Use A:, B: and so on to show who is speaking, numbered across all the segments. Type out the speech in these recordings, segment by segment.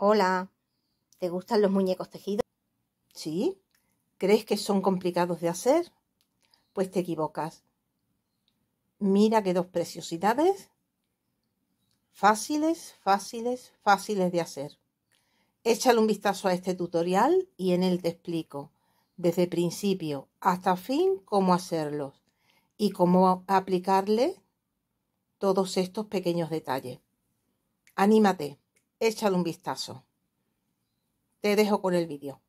A: Hola, ¿te gustan los muñecos tejidos? ¿Sí? ¿Crees que son complicados de hacer? Pues te equivocas. Mira qué dos preciosidades fáciles, fáciles, fáciles de hacer. Échale un vistazo a este tutorial y en él te explico desde principio hasta fin cómo hacerlos y cómo aplicarle todos estos pequeños detalles. Anímate échale un vistazo. Te dejo con el vídeo.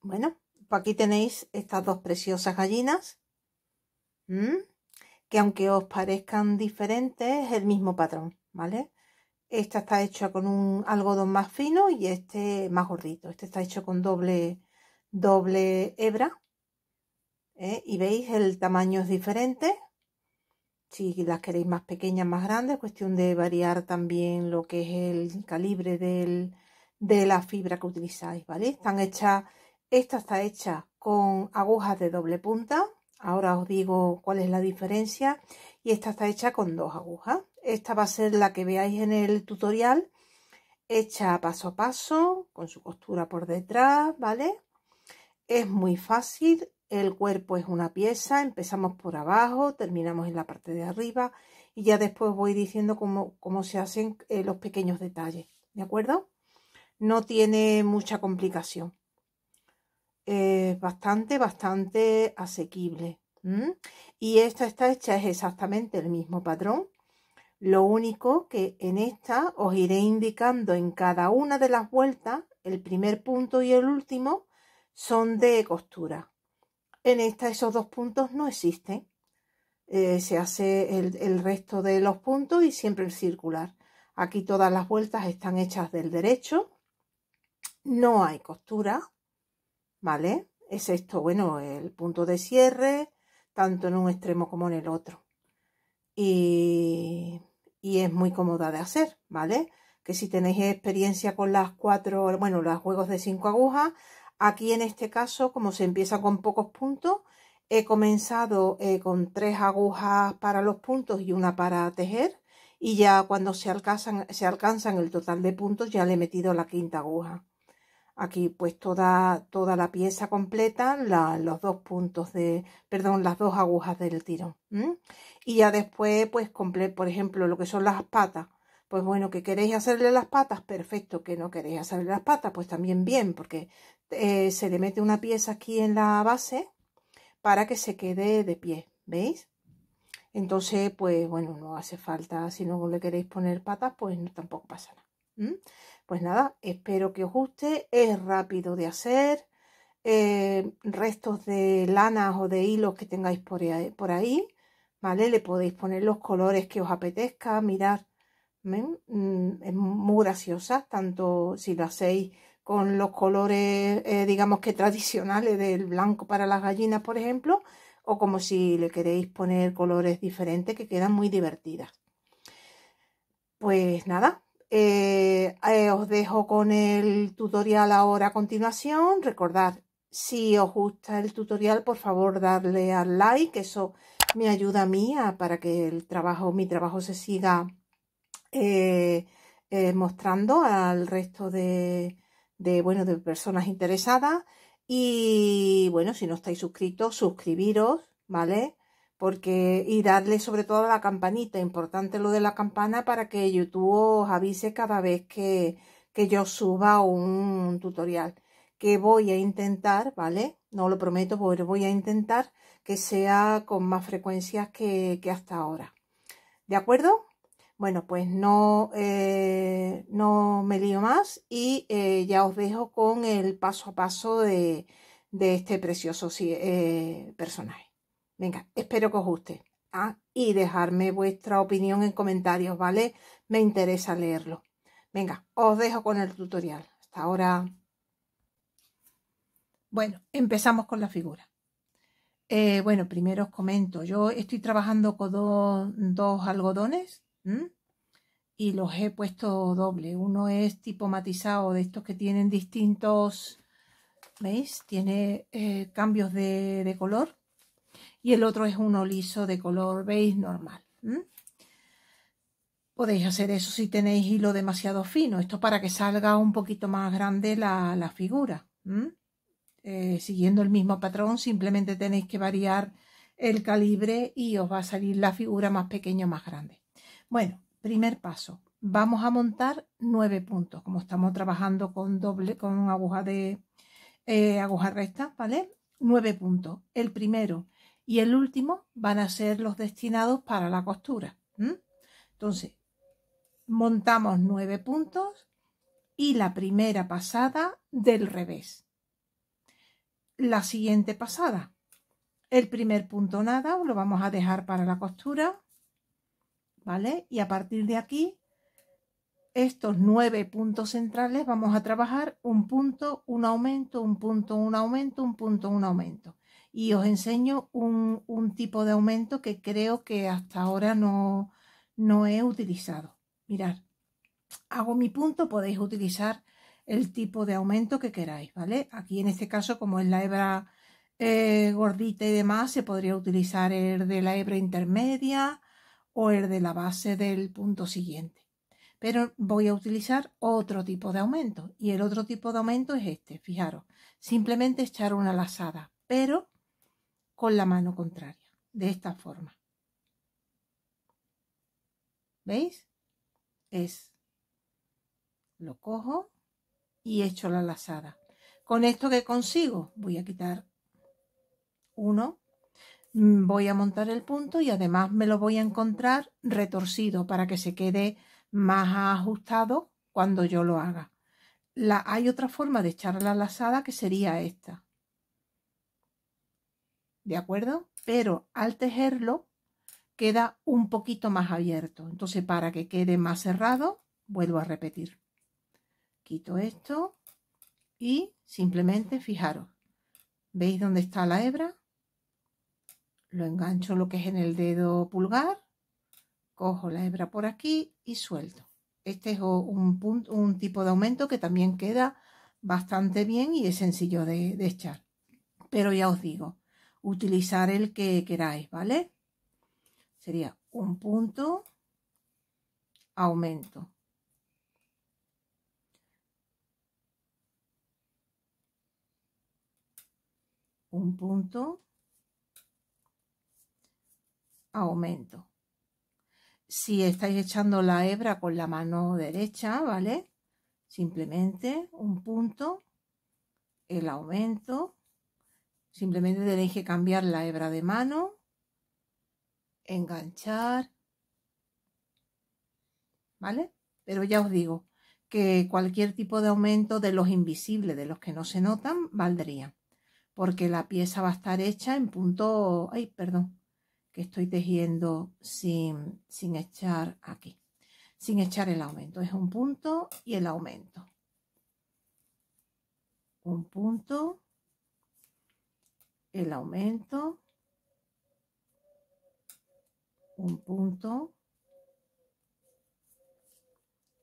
A: Bueno, pues aquí tenéis estas dos preciosas gallinas, que aunque os parezcan diferentes, es el mismo patrón, ¿vale? Esta está hecha con un algodón más fino y este más gordito. Este está hecho con doble, doble hebra. ¿eh? Y veis, el tamaño es diferente. Si las queréis más pequeñas, más grandes, cuestión de variar también lo que es el calibre de la fibra que utilizáis, ¿vale? Están hechas, esta está hecha con agujas de doble punta, ahora os digo cuál es la diferencia, y esta está hecha con dos agujas. Esta va a ser la que veáis en el tutorial, hecha paso a paso, con su costura por detrás, ¿vale? Es muy fácil el cuerpo es una pieza, empezamos por abajo, terminamos en la parte de arriba y ya después voy diciendo cómo, cómo se hacen eh, los pequeños detalles, ¿de acuerdo? No tiene mucha complicación. Es bastante, bastante asequible. Y esta está hecha, es exactamente el mismo patrón. Lo único que en esta os iré indicando en cada una de las vueltas, el primer punto y el último son de costura. En esta esos dos puntos no existen. Eh, se hace el, resto de los puntos y siempre el circular. Aquí todas las vueltas están hechas del derecho. No hay costura, ¿vale? Es esto, bueno, el punto de cierre, tanto en un extremo como en el otro. Y, y es muy cómoda de hacer, ¿vale? Que si tenéis experiencia con las cuatro, bueno, los juegos de cinco agujas, Aquí en este caso, como se empieza con pocos puntos, he comenzado eh, con tres agujas para los puntos y una para tejer y ya cuando se alcanzan, el total de puntos ya le he metido la quinta aguja. Aquí pues toda, toda la pieza completa, los dos puntos de, perdón, las dos agujas del tirón. Y ya después pues complet por ejemplo, lo que son las patas. Pues bueno, que queréis hacerle las patas, perfecto, que no queréis hacerle las patas, pues también bien, porque eh, se le mete una pieza aquí en la base para que se quede de pie, ¿veis? Entonces, pues bueno, no hace falta, si no le queréis poner patas, pues tampoco pasa nada. Pues nada, espero que os guste, es rápido de hacer, eh, restos de lanas o de hilos que tengáis por ahí, ¿vale? Le podéis poner los colores que os apetezca, mirar, mm, es muy graciosa, tanto si lo hacéis con los colores, eh, digamos que tradicionales del blanco para las gallinas, por ejemplo, o como si le queréis poner colores diferentes que quedan muy divertidas. Pues nada, eh, eh, os dejo con el tutorial ahora a continuación. Recordad, si os gusta el tutorial, por favor darle al like, eso me ayuda a mí para que el trabajo, mi trabajo se siga mostrando al resto de, de, bueno, de personas interesadas. Y bueno, si no estáis suscritos, suscribiros, ¿vale? Porque, y darle sobre todo a la campanita, importante lo de la campana para que YouTube os avise cada vez que, que yo suba un tutorial que voy a intentar, ¿vale? No lo prometo, pero voy a intentar que sea con más frecuencias que, que hasta ahora. ¿De acuerdo? Bueno, pues no, eh, no me lío más y eh, ya os dejo con el paso a paso de, este precioso eh, personaje. Venga, espero que os guste. ¿ah? y dejarme vuestra opinión en comentarios, ¿vale? Me interesa leerlo. Venga, os dejo con el tutorial. Hasta ahora. Bueno, empezamos con la figura. bueno, primero os comento. Yo estoy trabajando con dos algodones y los he puesto doble. Uno es tipo matizado, de estos que tienen distintos, ¿veis? Tiene eh, cambios de, color. Y el otro es uno liso de color beige normal. Podéis hacer eso si tenéis hilo demasiado fino. Esto para que salga un poquito más grande la, figura. Eh, siguiendo el mismo patrón, simplemente tenéis que variar el calibre y os va a salir la figura más pequeña o más grande. Bueno, primer paso. Vamos a montar nueve puntos, como estamos trabajando con doble, con aguja de eh, aguja recta, ¿vale? Nueve puntos. El primero y el último van a ser los destinados para la costura. Entonces, montamos nueve puntos y la primera pasada del revés. La siguiente pasada, el primer punto nada, lo vamos a dejar para la costura. ¿vale? Y a partir de aquí, estos nueve puntos centrales vamos a trabajar un punto, un aumento, un punto, un aumento, un punto, un aumento. Y os enseño un, tipo de aumento que creo que hasta ahora no, no he utilizado. Mirad, hago mi punto, podéis utilizar el tipo de aumento que queráis, ¿vale? Aquí en este caso, como es la hebra eh, gordita y demás, se podría utilizar el de la hebra intermedia, o el de la base del punto siguiente. Pero voy a utilizar otro tipo de aumento y el otro tipo de aumento es este, fijaros, simplemente echar una lazada, pero con la mano contraria, de esta forma. ¿Veis? Es, lo cojo y echo la lazada. ¿Con esto que consigo? Voy a quitar uno Mm, voy a montar el punto y además me lo voy a encontrar retorcido para que se quede más ajustado cuando yo lo haga. hay otra forma de echar la lazada que sería esta. ¿De acuerdo? Pero al tejerlo queda un poquito más abierto. Entonces para que quede más cerrado, vuelvo a repetir. Quito esto y simplemente fijaros. ¿Veis dónde está la hebra? lo engancho lo que es en el dedo pulgar, cojo la hebra por aquí y suelto. Este es un, punto, un tipo de aumento que también queda bastante bien y es sencillo de, de echar. Pero ya os digo, utilizar el que queráis, ¿vale? Sería un punto, aumento. Un punto, aumento. Si estáis echando la hebra con la mano derecha, ¿vale? Simplemente un punto, el aumento. Simplemente tenéis que cambiar la hebra de mano, enganchar, ¿vale? Pero ya os digo que cualquier tipo de aumento de los invisibles, de los que no se notan, valdría porque la pieza va a estar hecha en punto, ay, perdón, que estoy tejiendo sin, sin echar aquí, sin echar el aumento. Es un punto y el aumento. Un punto, el aumento, un punto,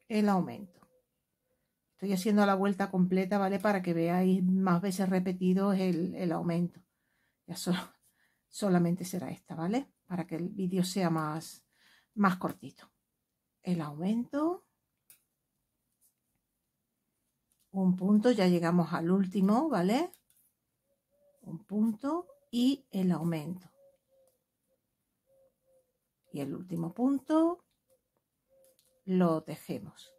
A: el aumento. Estoy haciendo la vuelta completa, ¿vale? Para que veáis más veces repetido el, el aumento. Ya solo solamente será esta, ¿vale? Para que el vídeo sea más, más cortito. El aumento. Un punto, ya llegamos al último, ¿vale? Un punto y el aumento. Y el último punto lo tejemos.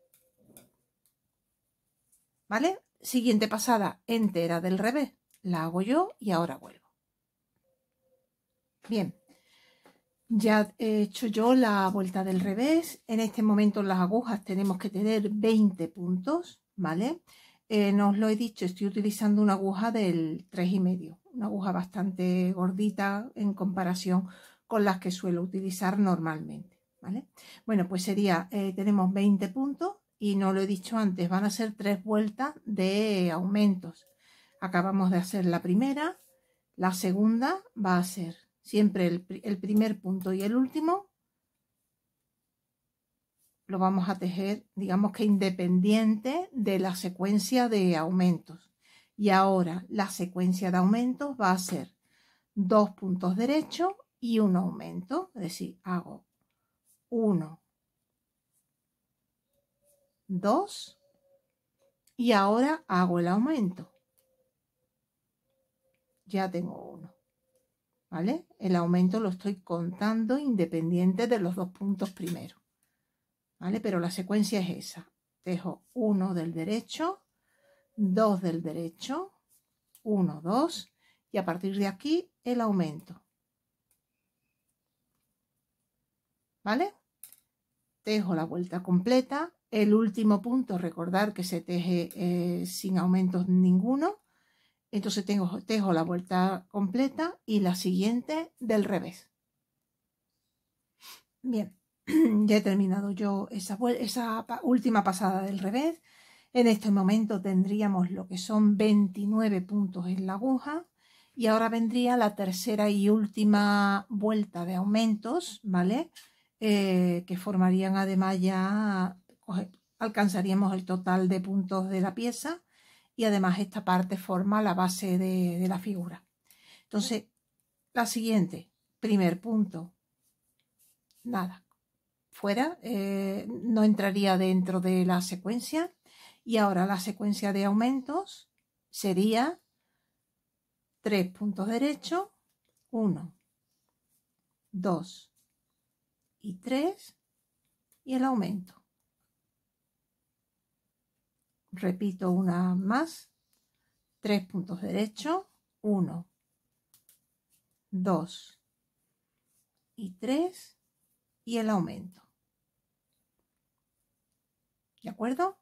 A: ¿Vale? Siguiente pasada entera del revés. La hago yo y ahora vuelvo. Bien, ya he hecho yo la vuelta del revés. En este momento las agujas tenemos que tener 20 puntos, ¿vale? Eh, no os lo he dicho, estoy utilizando una aguja del 3,5, una aguja bastante gordita en comparación con las que suelo utilizar normalmente, ¿vale? Bueno, pues sería, eh, tenemos 20 puntos y no lo he dicho antes, van a ser tres vueltas de aumentos. Acabamos de hacer la primera, la segunda va a ser Siempre el, primer punto y el último lo vamos a tejer, digamos que independiente de la secuencia de aumentos. Y ahora la secuencia de aumentos va a ser dos puntos derechos y un aumento, es decir, hago uno, dos y ahora hago el aumento. Ya tengo uno. ¿vale? El aumento lo estoy contando independiente de los dos puntos primero, ¿vale? Pero la secuencia es esa. Tejo uno del derecho, dos del derecho, uno, 2, y a partir de aquí el aumento. ¿Vale? Tejo la vuelta completa. El último punto, recordar que se teje eh, sin aumentos ninguno. Entonces tengo, tejo la vuelta completa y la siguiente del revés. Bien, ya he terminado yo esa, última pasada del revés. En este momento tendríamos lo que son 29 puntos en la aguja y ahora vendría la tercera y última vuelta de aumentos, ¿vale? Eh, que formarían además ya, alcanzaríamos el total de puntos de la pieza y además esta parte forma la base de, la figura. Entonces, la siguiente, primer punto, nada, fuera, eh, no entraría dentro de la secuencia. Y ahora la secuencia de aumentos sería tres puntos derechos, uno dos y tres y el aumento repito una más, tres puntos derechos, uno, dos y tres y el aumento. ¿De acuerdo?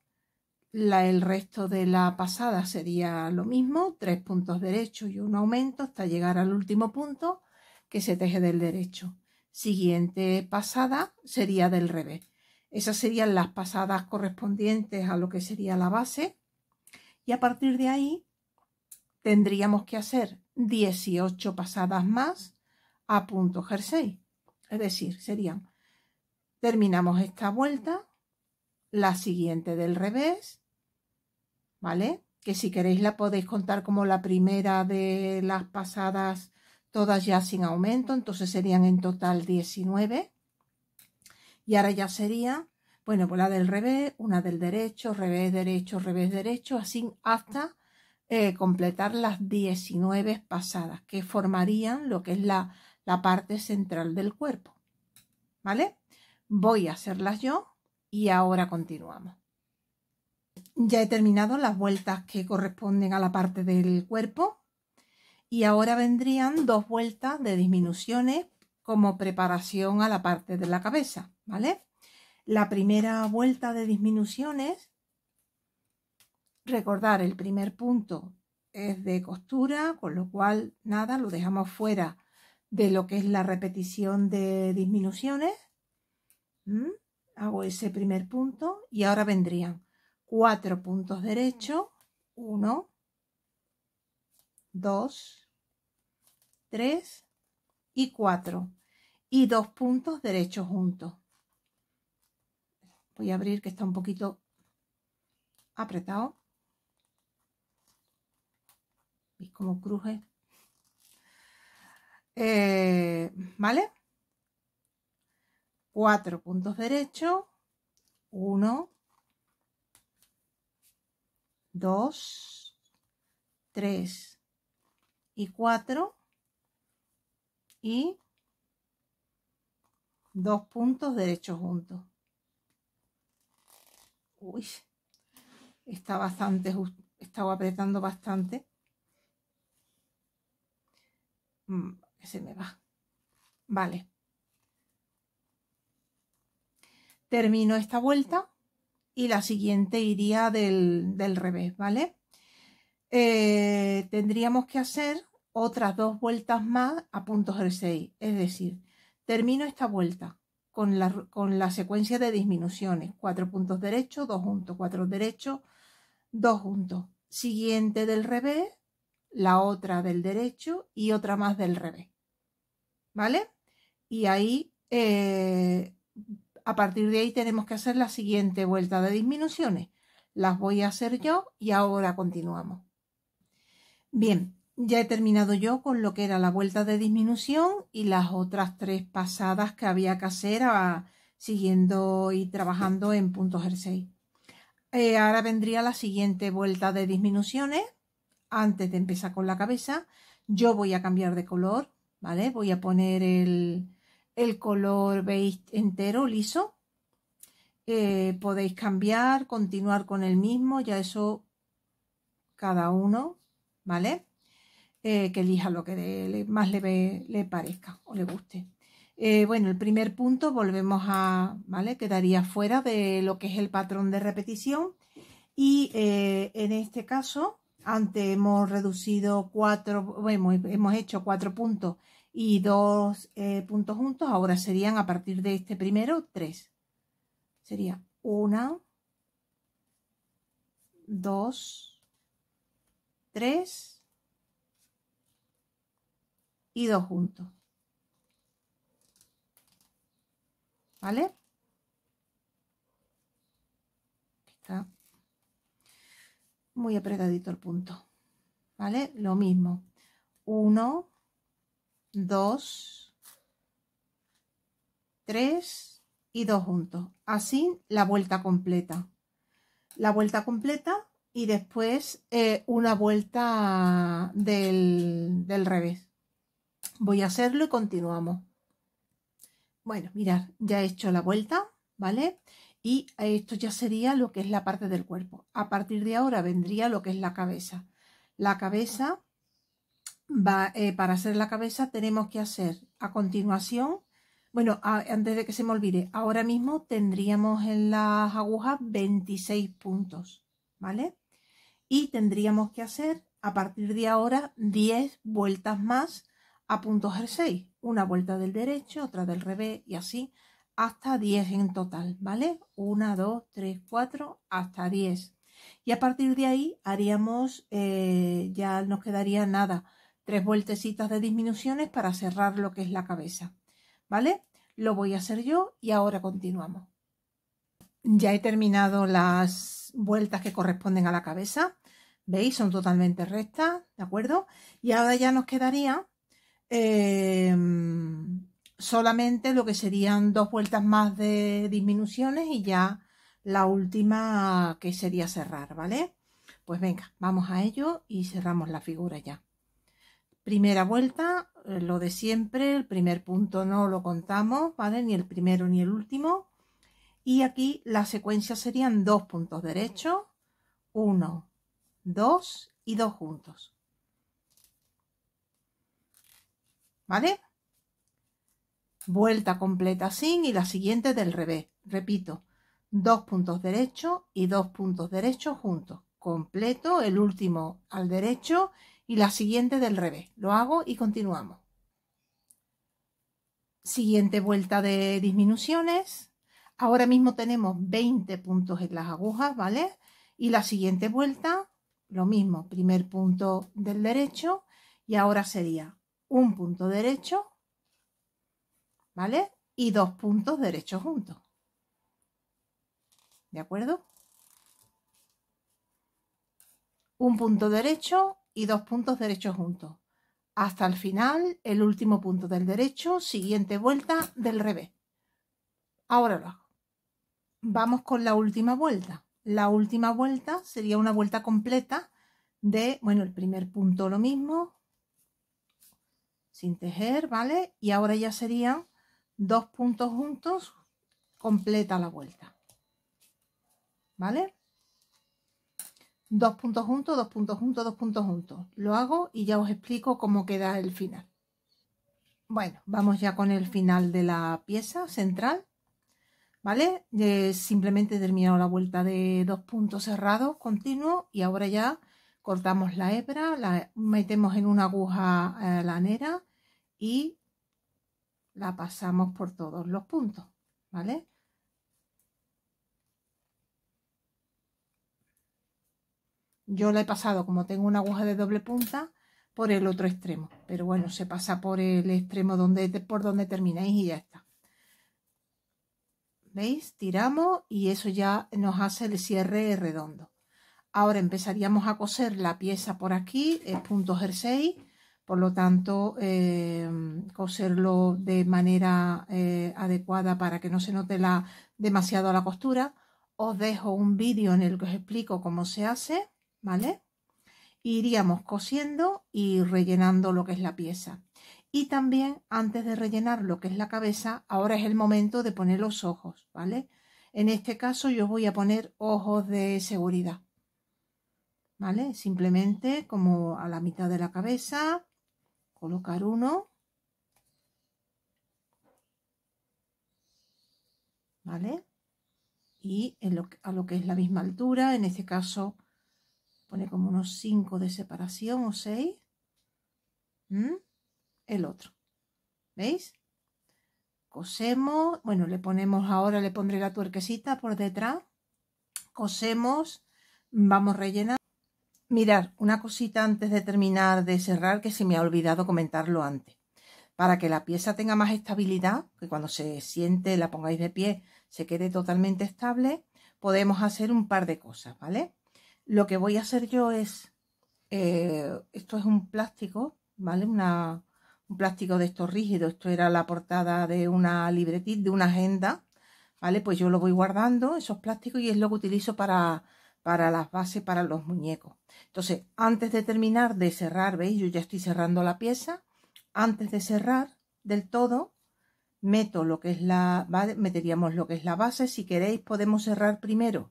A: el resto de la pasada sería lo mismo, tres puntos derechos y un aumento hasta llegar al último punto que se teje del derecho. Siguiente pasada sería del revés esas serían las pasadas correspondientes a lo que sería la base. Y a partir de ahí tendríamos que hacer 18 pasadas más a punto jersey. Es decir, serían, terminamos esta vuelta, la siguiente del revés, ¿vale? Que si queréis la podéis contar como la primera de las pasadas, todas ya sin aumento, entonces serían en total 19. Y ahora ya sería, bueno, pues la del revés, una del derecho, revés, derecho, revés, derecho, así hasta eh, completar las 19 pasadas que formarían lo que es la, la parte central del cuerpo. ¿Vale? Voy a hacerlas yo y ahora continuamos. Ya he terminado las vueltas que corresponden a la parte del cuerpo y ahora vendrían dos vueltas de disminuciones como preparación a la parte de la cabeza. La primera vuelta de disminuciones, recordar el primer punto es de costura, con lo cual nada, lo dejamos fuera de lo que es la repetición de disminuciones. Hago ese primer punto y ahora vendrían cuatro puntos derechos, uno, dos, tres y cuatro y dos puntos derechos juntos voy a abrir que está un poquito apretado. Y como cruje? Eh, ¿Vale? Cuatro puntos derechos. Uno. Dos. Tres. Y cuatro. Y dos puntos derechos juntos. Uy, está bastante, estaba apretando bastante. Mm, se me va. Vale. Termino esta vuelta y la siguiente iría del, revés, ¿vale? Eh, tendríamos que hacer otras dos vueltas más a puntos punto 6, es decir, termino esta vuelta, con la, secuencia de disminuciones. Cuatro puntos derechos, dos juntos, cuatro derechos, dos juntos. Siguiente del revés, la otra del derecho y otra más del revés. ¿Vale? Y ahí, eh, a partir de ahí tenemos que hacer la siguiente vuelta de disminuciones. Las voy a hacer yo y ahora continuamos. Bien, ya he terminado yo con lo que era la vuelta de disminución y las otras tres pasadas que había que hacer ah, siguiendo y trabajando en punto jersey. Eh, ahora vendría la siguiente vuelta de disminuciones. Antes de empezar con la cabeza, yo voy a cambiar de color, ¿vale? Voy a poner el, color beige entero, liso. Eh, podéis cambiar, continuar con el mismo, ya eso cada uno, ¿vale? Eh, que elija lo que más le, parezca o le guste. Eh, bueno, el primer punto volvemos a, ¿vale? Quedaría fuera de lo que es el patrón de repetición y eh, en este caso, antes hemos reducido cuatro, hemos hecho cuatro puntos y dos puntos juntos, ahora serían a partir de este primero tres. Sería una, dos, tres y dos juntos. ¿Vale? Está muy apretadito el punto. ¿Vale? Lo mismo. Uno. Dos. Tres. y dos juntos. Así la vuelta completa. La vuelta completa y después eh, una vuelta del revés voy a hacerlo y continuamos. Bueno, mirad, ya he hecho la vuelta, ¿vale? Y esto ya sería lo que es la parte del cuerpo. A partir de ahora vendría lo que es la cabeza. La cabeza, va, eh, para hacer la cabeza tenemos que hacer a continuación, bueno, antes de que se me olvide, ahora mismo tendríamos en las agujas 26 puntos, ¿vale? Y tendríamos que hacer a partir de ahora 10 vueltas más a punto 6, una vuelta del derecho, otra del revés y así hasta 10 en total, ¿vale? 1, 2, 3, 4, hasta 10. Y a partir de ahí haríamos, eh, ya nos quedaría nada, tres vueltecitas de disminuciones para cerrar lo que es la cabeza, ¿vale? Lo voy a hacer yo y ahora continuamos. Ya he terminado las vueltas que corresponden a la cabeza, ¿veis? Son totalmente rectas, ¿de acuerdo? Y ahora ya nos quedaría Em, solamente lo que serían dos vueltas más de disminuciones y ya la última que sería cerrar, ¿vale? Pues venga, vamos a ello y cerramos la figura ya. Primera vuelta, eh, lo de siempre, el primer punto no lo contamos, ¿vale? Ni el primero ni el último. Y aquí la secuencia serían dos puntos derechos, uno, dos y dos juntos. ¿vale? Vuelta completa sin y la siguiente del revés. Repito, dos puntos derechos y dos puntos derechos juntos. Completo, el último al derecho y la siguiente del revés. Lo hago y continuamos. Siguiente vuelta de disminuciones. Ahora mismo tenemos 20 puntos en las agujas, ¿vale? Y la siguiente vuelta, lo mismo, primer punto del derecho y ahora sería un punto derecho, ¿vale? Y dos puntos derechos juntos. ¿De acuerdo? Un punto derecho y dos puntos derechos juntos. Hasta el final, el último punto del derecho, siguiente vuelta del revés. Ahora lo hago. Vamos con la última vuelta. La última vuelta sería una vuelta completa de, bueno, el primer punto lo mismo, sin tejer, ¿vale? Y ahora ya serían dos puntos juntos, completa la vuelta, ¿vale? Dos puntos juntos, dos puntos juntos, dos puntos juntos. Lo hago y ya os explico cómo queda el final. Bueno, vamos ya con el final de la pieza central, ¿vale? Eh, simplemente he terminado la vuelta de dos puntos cerrados continuo y ahora ya cortamos la hebra, la metemos en una aguja eh, lanera y la pasamos por todos los puntos, ¿vale? Yo la he pasado, como tengo una aguja de doble punta, por el otro extremo. Pero bueno, se pasa por el extremo donde, por donde termináis y ya está. ¿Veis? Tiramos y eso ya nos hace el cierre redondo. Ahora empezaríamos a coser la pieza por aquí, el punto jersey, por lo tanto, em, coserlo de manera eh, adecuada para que no se note la, demasiado la costura. Os dejo un vídeo en el que os explico cómo se hace, ¿vale? Iríamos cosiendo y rellenando lo que es la pieza. Y también, antes de rellenar lo que es la cabeza, ahora es el momento de poner los ojos, ¿vale? En este caso yo voy a poner ojos de seguridad, ¿vale? Simplemente como a la mitad de la cabeza, colocar uno, ¿vale? Y en a lo que es la misma altura, en este caso pone como unos 5 de separación o 6, ¿Mm? el otro, ¿veis? Cosemos, bueno, le ponemos ahora, le pondré la tuerquecita por detrás, cosemos, vamos rellenando. Mirad, una cosita antes de terminar de cerrar que se me ha olvidado comentarlo antes. Para que la pieza tenga más estabilidad, que cuando se siente, la pongáis de pie, se quede totalmente estable, podemos hacer un par de cosas, ¿vale? Lo que voy a hacer yo es, eh, esto es un plástico, ¿vale? un plástico de estos rígidos, esto era la portada de una libretita, de una agenda, ¿vale? Pues yo lo voy guardando, esos plásticos, y es lo que utilizo para para las bases para los muñecos. Entonces, antes de terminar de cerrar, ¿veis? Yo ya estoy cerrando la pieza. Antes de cerrar del todo, meto lo que es la, meteríamos lo que es la base. Si queréis, podemos cerrar primero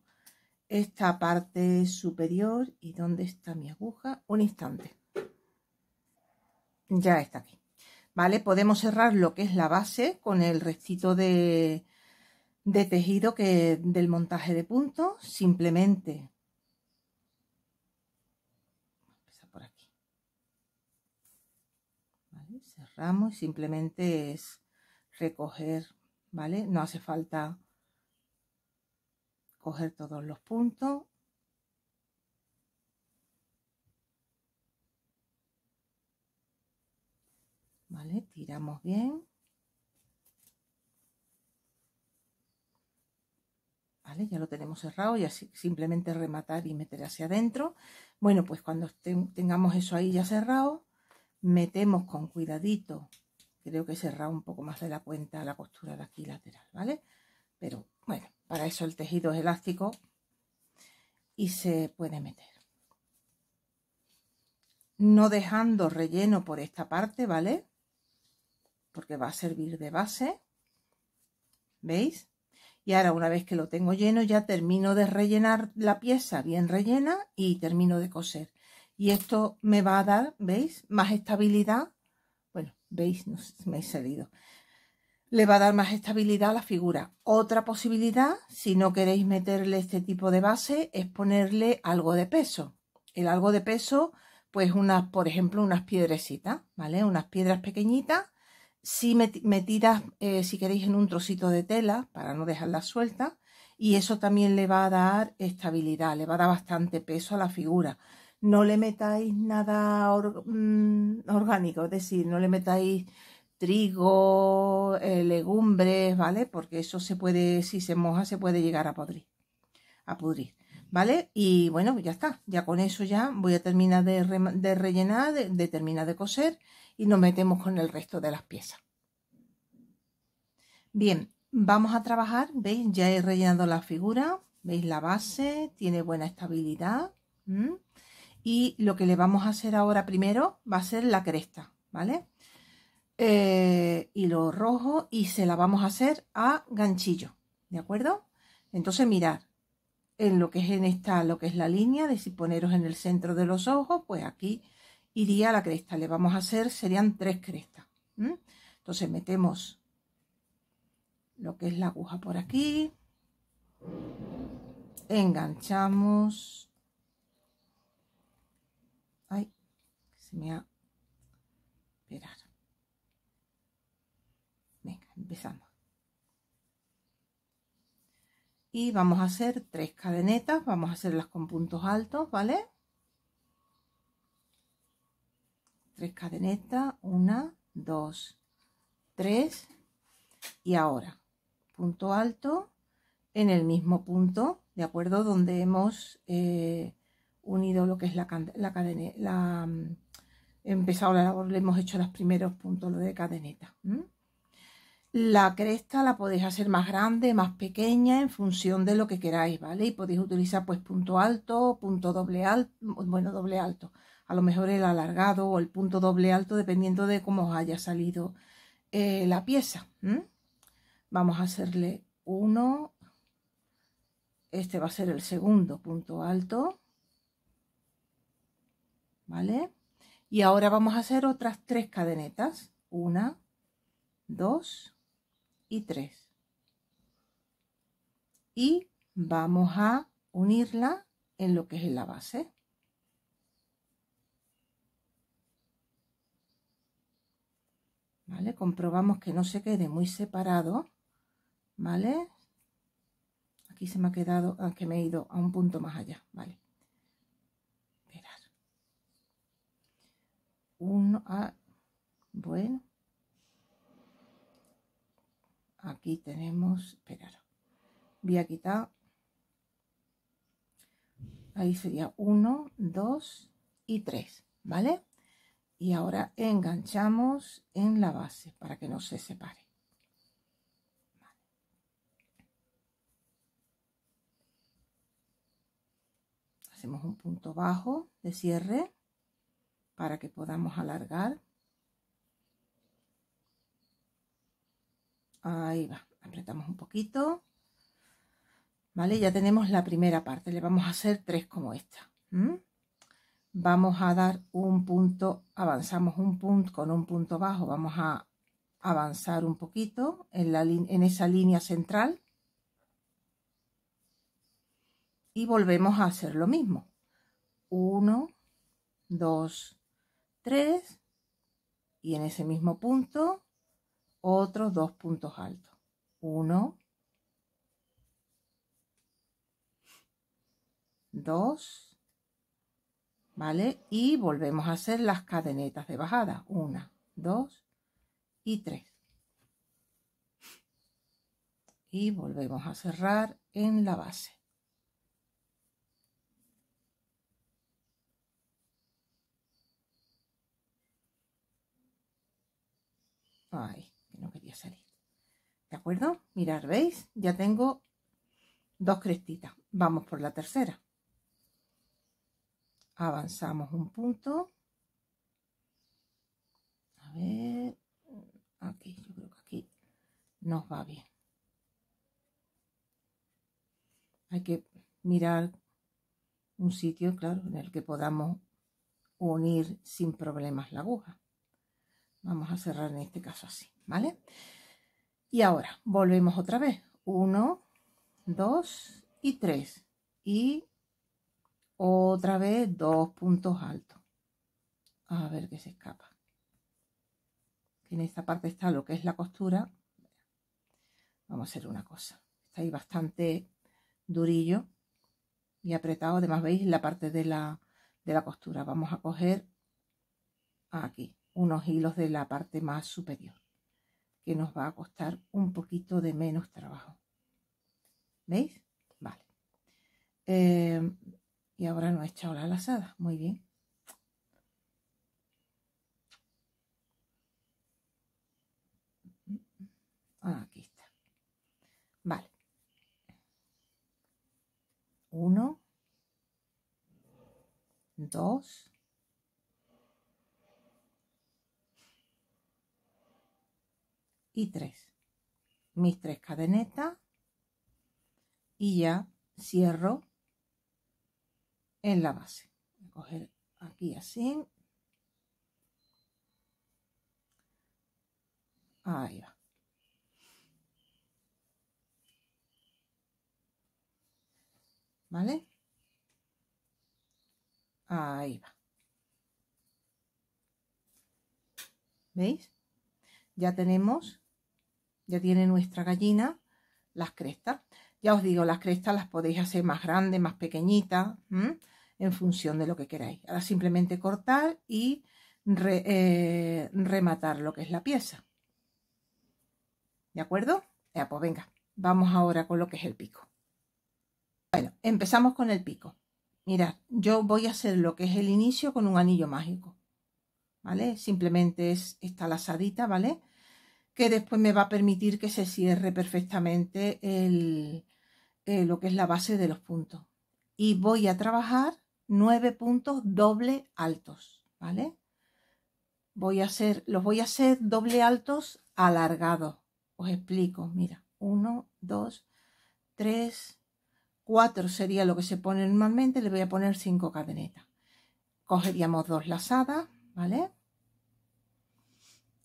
A: esta parte superior. ¿Y dónde está mi aguja? Un instante. Ya está aquí. ¿Vale? Podemos cerrar lo que es la base con el restito de, de tejido que del montaje de puntos, simplemente por aquí. Cerramos y simplemente es recoger, ¿vale? No hace falta coger todos los puntos. ¿Vale? Tiramos bien. ¿vale? Ya lo tenemos cerrado, y así simplemente rematar y meter hacia adentro. Bueno, pues cuando este, tengamos eso ahí ya cerrado, metemos con cuidadito, creo que he cerrado un poco más de la cuenta la costura de aquí lateral, ¿vale? Pero bueno, para eso el tejido es elástico y se puede meter. No dejando relleno por esta parte, ¿vale? Porque va a servir de base. ¿Veis? Y ahora una vez que lo tengo lleno ya termino de rellenar la pieza bien rellena y termino de coser. Y esto me va a dar, ¿veis? Más estabilidad. Bueno, ¿veis? No, me he salido. Le va a dar más estabilidad a la figura. Otra posibilidad, si no queréis meterle este tipo de base, es ponerle algo de peso. El algo de peso, pues unas, por ejemplo, unas piedrecitas, ¿vale? Unas piedras pequeñitas si me, tiras, eh, si queréis, en un trocito de tela para no dejarla suelta y eso también le va a dar estabilidad, le va a dar bastante peso a la figura. No le metáis nada mm, orgánico, es decir, no le metáis trigo, eh, legumbres, ¿vale? Porque eso se puede, si se moja, se puede llegar a a pudrir, ¿vale? Y bueno, ya está, ya con eso ya voy a terminar de, rellenar, de terminar de coser y nos metemos con el resto de las piezas. Bien, vamos a trabajar, veis, ya he rellenado la figura, veis la base, tiene buena estabilidad. Y lo que le vamos a hacer ahora primero va a ser la cresta, ¿vale? Eh, y lo rojo y se la vamos a hacer a ganchillo, ¿de acuerdo? Entonces mirar en lo que es en esta, lo que es la línea, de si poneros en el centro de los ojos, pues aquí iría a la cresta. Le vamos a hacer, serían tres crestas. Entonces metemos lo que es la aguja por aquí. Enganchamos. Ay, se me ha... Esperar. Venga, empezamos. Y vamos a hacer tres cadenetas. Vamos a hacerlas con puntos altos, ¿vale? tres cadenetas, una dos tres y ahora punto alto en el mismo punto, ¿de acuerdo? Donde hemos eh, unido lo que es la, la cadena, la, mm, empezado la labor, le hemos hecho los primeros puntos de cadeneta. La cresta la podéis hacer más grande, más pequeña, en función de lo que queráis, ¿vale? Y podéis utilizar pues punto alto, punto doble alto, bueno, doble alto, a lo mejor el alargado o el punto doble alto, dependiendo de cómo haya salido eh, la pieza. Vamos a hacerle uno, este va a ser el segundo punto alto, ¿vale? Y ahora vamos a hacer otras tres cadenetas, una, dos y tres. Y vamos a unirla en lo que es la base. ¿vale? Comprobamos que no se quede muy separado, ¿vale? Aquí se me ha quedado, ah, que me he ido a un punto más allá, ¿vale? Esperar. Uno, a ah, bueno. Aquí tenemos, esperar. Voy a quitar. Ahí sería 1, 2 y 3, ¿vale? y ahora enganchamos en la base para que no se separe. Hacemos un punto bajo de cierre para que podamos alargar. Ahí va, apretamos un poquito. ¿Vale? Ya tenemos la primera parte, le vamos a hacer tres como esta vamos a dar un punto, avanzamos un punto con un punto bajo, vamos a avanzar un poquito en, la, en esa línea central y volvemos a hacer lo mismo. 1, 2, 3 y en ese mismo punto otros dos puntos altos. 1, 2 ¿vale? Y volvemos a hacer las cadenetas de bajada, una, dos y tres. Y volvemos a cerrar en la base. Ay, que no quería salir. ¿De acuerdo? Mirad, ¿veis? Ya tengo dos crestitas. Vamos por la tercera avanzamos un punto. A ver, aquí, yo creo que aquí nos va bien. Hay que mirar un sitio, claro, en el que podamos unir sin problemas la aguja. Vamos a cerrar en este caso así, ¿vale? Y ahora, volvemos otra vez. Uno, dos y tres. Y otra vez dos puntos altos. A ver qué se escapa. En esta parte está lo que es la costura. Vamos a hacer una cosa. Está ahí bastante durillo y apretado. Además veis la parte de la, costura. Vamos a coger aquí unos hilos de la parte más superior que nos va a costar un poquito de menos trabajo. ¿Veis? Vale. Eh, y ahora no he echado la lazada. Muy bien. Ah, aquí está. Vale. Uno. Dos. Y tres. Mis tres cadenetas. Y ya cierro en la base. Voy a coger aquí así. Ahí va. ¿Vale? Ahí va. ¿Veis? Ya tenemos, ya tiene nuestra gallina las crestas. Ya os digo, las crestas las podéis hacer más grandes, más pequeñitas, en función de lo que queráis. Ahora simplemente cortar y eh, rematar lo que es la pieza. ¿De acuerdo? Ya, pues venga, vamos ahora con lo que es el pico. Bueno, empezamos con el pico. Mirad, yo voy a hacer lo que es el inicio con un anillo mágico. ¿Vale? Simplemente es esta lazadita, ¿vale? Que después me va a permitir que se cierre perfectamente el, eh, lo que es la base de los puntos. Y voy a trabajar nueve puntos doble altos, ¿vale? Voy a hacer, los voy a hacer doble altos alargados. Os explico, mira, uno, dos, tres, cuatro sería lo que se pone normalmente, le voy a poner cinco cadenetas. Cogeríamos dos lazadas, ¿vale?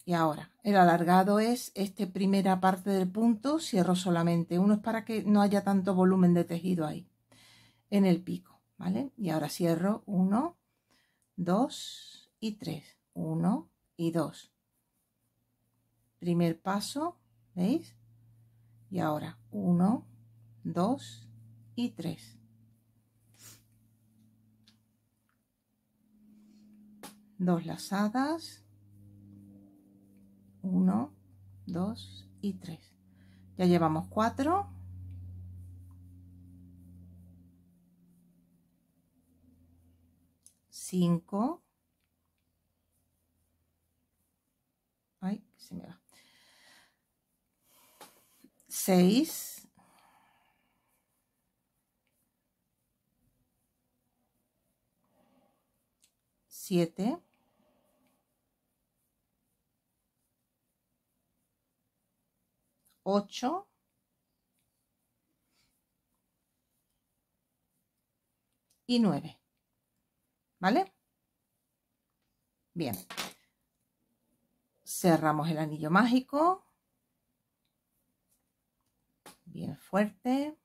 A: Y ahora, el alargado es esta primera parte del punto, cierro solamente uno, es para que no haya tanto volumen de tejido ahí, en el pico, ¿vale? Y ahora cierro uno, dos y tres. Uno y dos. Primer paso, ¿veis? Y ahora uno, dos y tres. Dos lazadas 1, 2 y 3. Ya llevamos 4. 5 Ay, se me va. Seis. Siete. 8, y 9. ¿Vale? Bien. Cerramos el anillo mágico. Bien fuerte.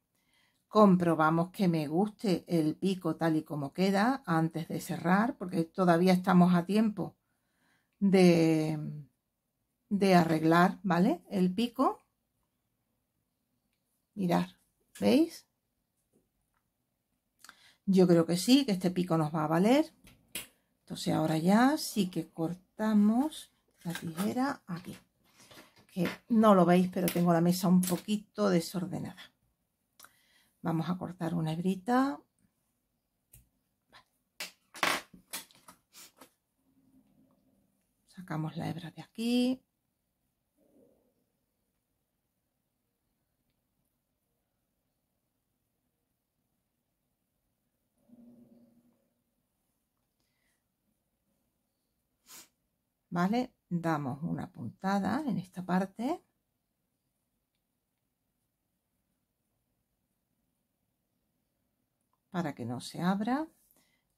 A: Comprobamos que me guste el pico tal y como queda antes de cerrar, porque todavía estamos a tiempo de, de arreglar, ¿vale? El pico. Mirar, ¿veis? Yo creo que sí, que este pico nos va a valer. Entonces ahora ya sí que cortamos la tijera aquí. Que no lo veis, pero tengo la mesa un poquito desordenada. Vamos a cortar una hebrita. Sacamos la hebra de aquí. ¿vale? Damos una puntada en esta parte. Para que no se abra.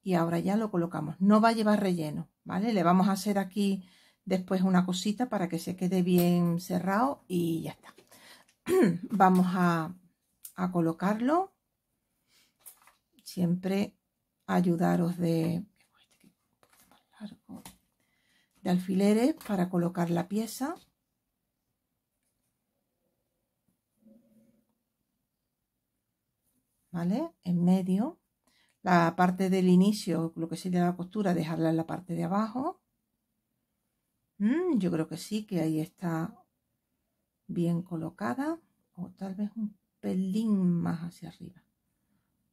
A: Y ahora ya lo colocamos. No va a llevar relleno, ¿vale? Le vamos a hacer aquí después una cosita para que se quede bien cerrado y ya está. vamos a, colocarlo. Siempre ayudaros de... Este de alfileres para colocar la pieza. ¿Vale? En medio. La parte del inicio, lo que sería la costura, dejarla en la parte de abajo. Mm, yo creo que sí, que ahí está bien colocada. O tal vez un pelín más hacia arriba.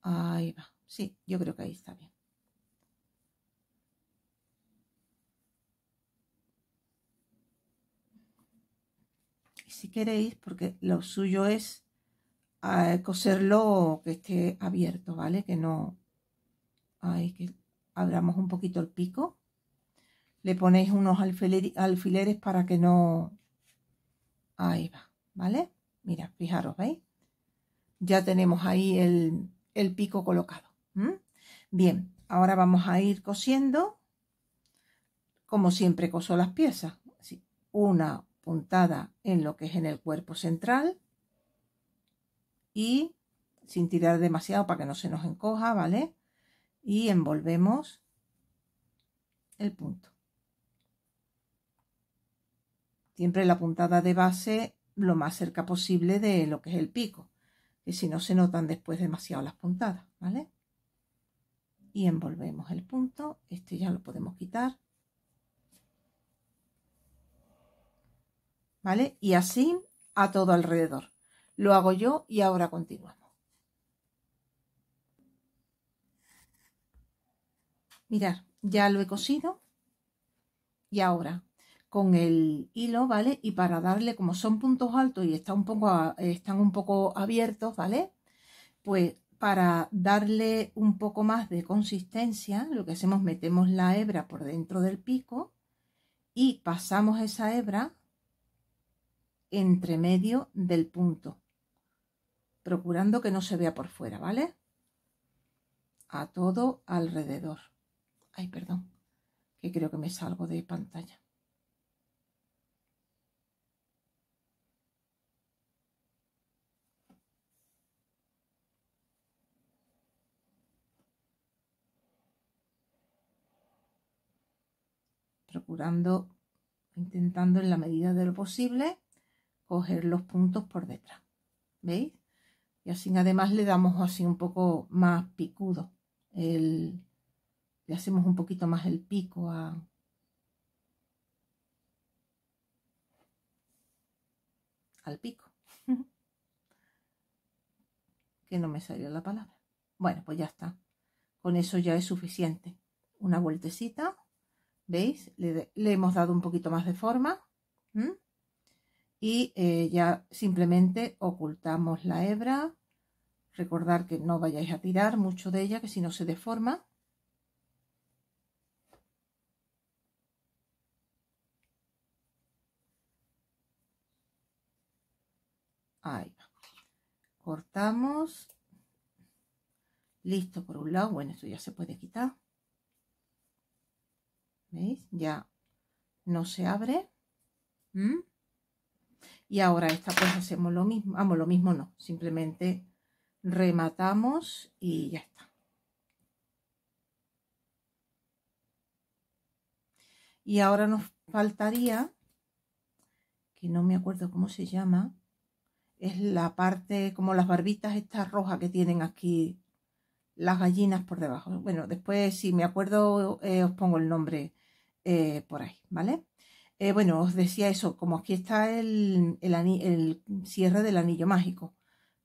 A: Ahí va. Sí, yo creo que ahí está bien. si queréis, porque lo suyo es eh, coserlo que esté abierto, ¿vale? Que no... hay que abramos un poquito el pico. Le ponéis unos alfileres para que no... Ahí va, ¿vale? Mira, fijaros, ¿veis? Ya tenemos ahí el, el pico colocado. Bien, ahora vamos a ir cosiendo, como siempre coso las piezas. Así, una, puntada en lo que es en el cuerpo central y sin tirar demasiado para que no se nos encoja, ¿vale? Y envolvemos el punto. Siempre la puntada de base lo más cerca posible de lo que es el pico, que si no se notan después demasiado las puntadas, ¿vale? Y envolvemos el punto, este ya lo podemos quitar ¿vale? Y así a todo alrededor. Lo hago yo y ahora continuamos. Mirad, ya lo he cosido y ahora con el hilo, ¿vale? Y para darle, como son puntos altos y un poco están un poco abiertos, ¿vale? Pues para darle un poco más de consistencia, lo que hacemos, metemos la hebra por dentro del pico y pasamos esa hebra entre medio del punto, procurando que no se vea por fuera, ¿vale? A todo alrededor. Ay, perdón, que creo que me salgo de pantalla. procurando, intentando en la medida de lo posible coger los puntos por detrás. ¿Veis? Y así además le damos así un poco más picudo. El, le hacemos un poquito más el pico al pico. que no me salió la palabra. Bueno, pues ya está. Con eso ya es suficiente. Una vueltecita. ¿Veis? Le, hemos dado un poquito más de forma y eh, ya simplemente ocultamos la hebra. Recordar que no vayáis a tirar mucho de ella, que si no se deforma. Ahí va. Cortamos. Listo por un lado. Bueno, esto ya se puede quitar. ¿Veis? Ya no se abre. ¿Mm? y ahora esta pues hacemos lo mismo, vamos, lo mismo no, simplemente rematamos y ya está. Y ahora nos faltaría, que no me acuerdo cómo se llama, es la parte como las barbitas estas rojas que tienen aquí las gallinas por debajo. Bueno, después si me acuerdo eh, os pongo el nombre eh, por ahí, ¿vale? Eh, bueno, os decía eso, como aquí está el, cierre del anillo mágico,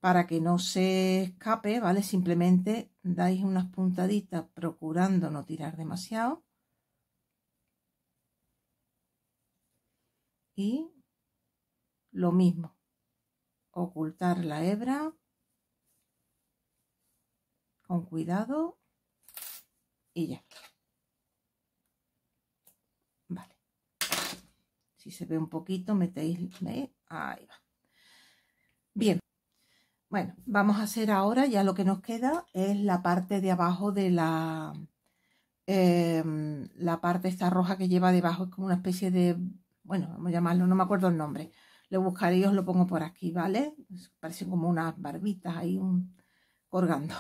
A: para que no se escape, ¿vale? Simplemente dais unas puntaditas procurando no tirar demasiado. Y lo mismo, ocultar la hebra con cuidado y ya Si se ve un poquito, metéis... Ahí va. Bien. Bueno, vamos a hacer ahora, ya lo que nos queda es la parte de abajo de la... Em, la parte esta roja que lleva debajo es como una especie de... Bueno, vamos a llamarlo, no me acuerdo el nombre. Lo buscaré y os lo pongo por aquí, ¿vale? Parecen como unas barbitas ahí un, colgando.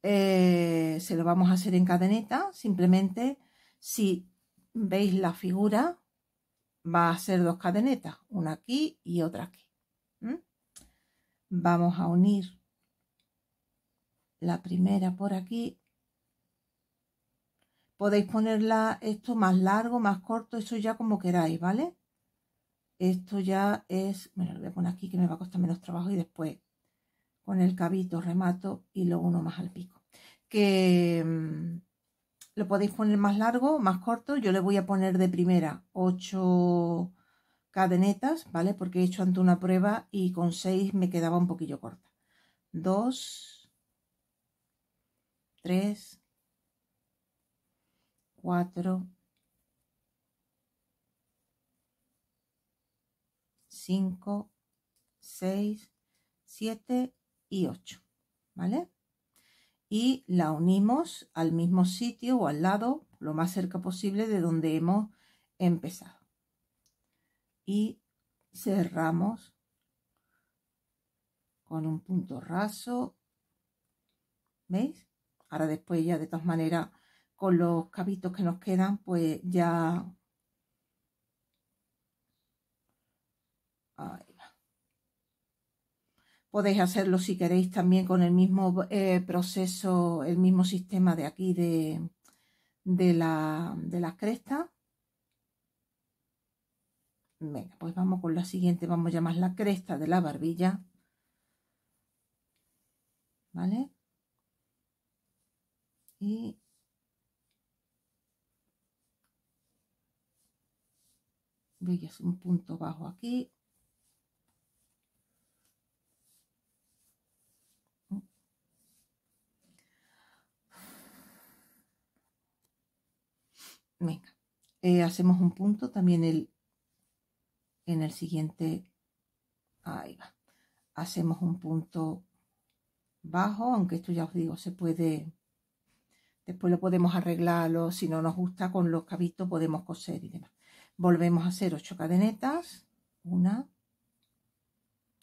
A: Eh, se lo vamos a hacer en cadeneta, simplemente si veis la figura, va a ser dos cadenetas, una aquí y otra aquí. Vamos a unir la primera por aquí. Podéis ponerla esto más largo, más corto, eso ya como queráis, ¿vale? Esto ya es, bueno, lo voy a poner aquí que me va a costar menos trabajo y después con el cabito remato y lo uno más al pico. Que mm, lo podéis poner más largo, más corto. Yo le voy a poner de primera 8 cadenetas, ¿vale? Porque he hecho ante una prueba y con 6 me quedaba un poquillo corta. 2, 3, 4, 5, 6, 7 y 8, ¿vale? y la unimos al mismo sitio o al lado, lo más cerca posible de donde hemos empezado. Y cerramos con un punto raso. ¿Veis? Ahora después ya de todas maneras con los cabitos que nos quedan pues ya... Podéis hacerlo si queréis también con el mismo eh, proceso, el mismo sistema de aquí de, la, de las Venga, pues vamos con la siguiente, vamos a llamar la cresta de la barbilla. ¿Vale? Y voy a hacer un punto bajo aquí Eh, hacemos un punto también el, en el siguiente. Ahí va. Hacemos un punto bajo, aunque esto ya os digo, se puede. Después lo podemos arreglarlo, si no nos gusta, con los cabitos podemos coser y demás. Volvemos a hacer ocho cadenetas. Una,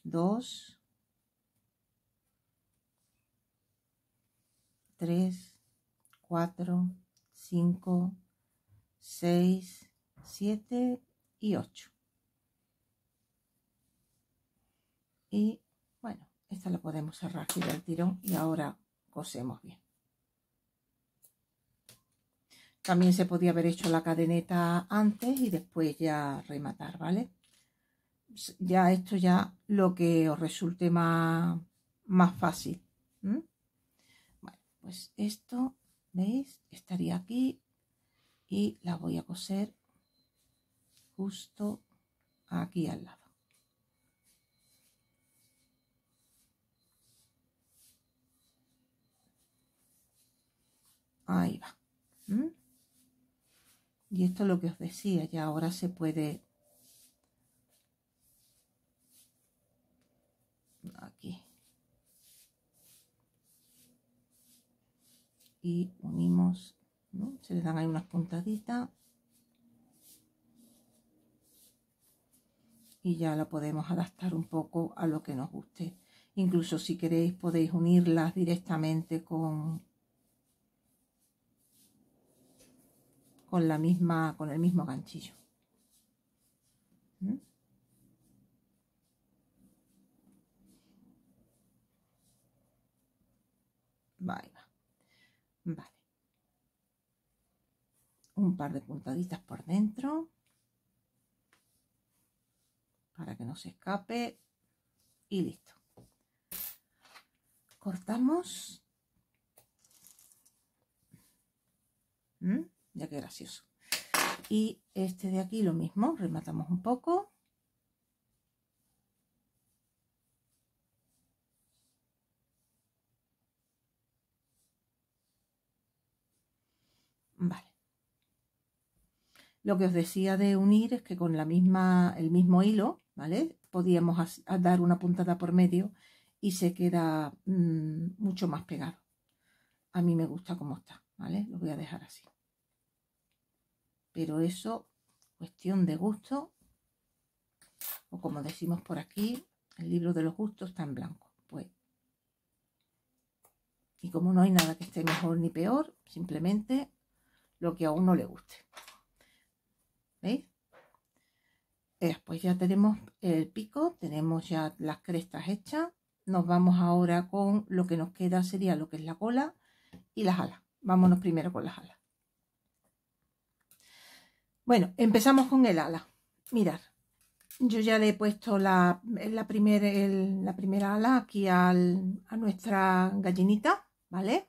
A: dos, tres, cuatro, cinco, 6, 7 y 8. Y bueno, esta la podemos cerrar aquí del tirón y ahora cosemos bien. También se podía haber hecho la cadeneta antes y después ya rematar, ¿vale? Ya esto ya lo que os resulte más, más fácil. Bueno, pues esto, ¿veis? Estaría aquí y la voy a coser justo aquí al lado. Ahí va. Y esto es lo que os decía, ya ahora se puede... Aquí. Y unimos se le dan ahí unas puntaditas. Y ya la podemos adaptar un poco a lo que nos guste. Incluso si queréis podéis unirlas directamente con, con la misma, con el mismo ganchillo. ¿Mm? un par de puntaditas por dentro para que no se escape y listo cortamos ¿Mm? ya que gracioso y este de aquí lo mismo rematamos un poco vale lo que os decía de unir es que con la misma, el mismo hilo, ¿vale? Podíamos dar una puntada por medio y se queda mm, mucho más pegado. A mí me gusta como está, ¿vale? Lo voy a dejar así. Pero eso, cuestión de gusto, o como decimos por aquí, el libro de los gustos está en blanco. Pues. Y como no hay nada que esté mejor ni peor, simplemente lo que a uno le guste. ¿Veis? Eh, después ya tenemos el pico, tenemos ya las crestas hechas. Nos vamos ahora con lo que nos queda sería lo que es la cola y las alas. Vámonos primero con las alas. Bueno, empezamos con el ala. Mirad, yo ya le he puesto la, la primera ala aquí a nuestra gallinita, ¿vale?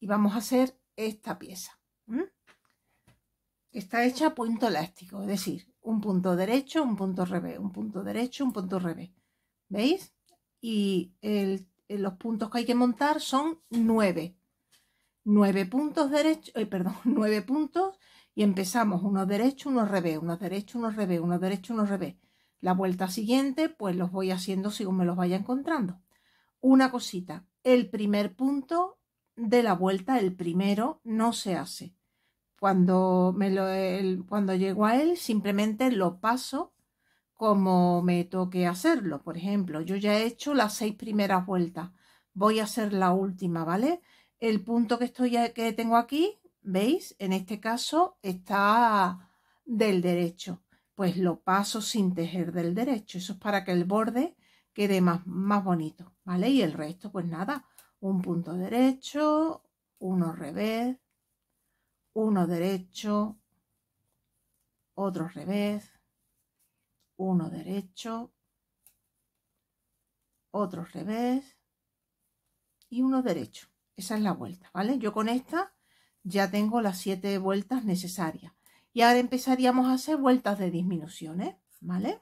A: Y vamos a hacer esta pieza está hecha punto elástico, es decir, un punto derecho, un punto revés, un punto derecho, un punto revés. ¿Veis? Y eh, los puntos que hay que montar son nueve. Nueve puntos derechos, eh, perdón, nueve puntos y empezamos uno derecho, uno revés, uno derecho, uno revés, uno derecho, uno revés. La vuelta siguiente, pues los voy haciendo según me los vaya encontrando. Una cosita, el primer punto de la vuelta, el primero, no se hace. Cuando, me llego a él, simplemente lo paso como me toque hacerlo. Por ejemplo, yo ya he hecho las seis primeras vueltas. Voy a hacer la última, ¿vale? El punto que, estoy, que tengo aquí, ¿veis? En este caso está del derecho. Pues lo paso sin tejer del derecho. Eso es para que el borde quede más, más bonito, ¿vale? Y el resto, pues nada, un punto derecho, uno revés, uno derecho, otro revés, uno derecho, otro revés y uno derecho. Esa es la vuelta, ¿vale? Yo con esta ya tengo las siete vueltas necesarias. Y ahora empezaríamos a hacer vueltas de disminuciones, ¿vale?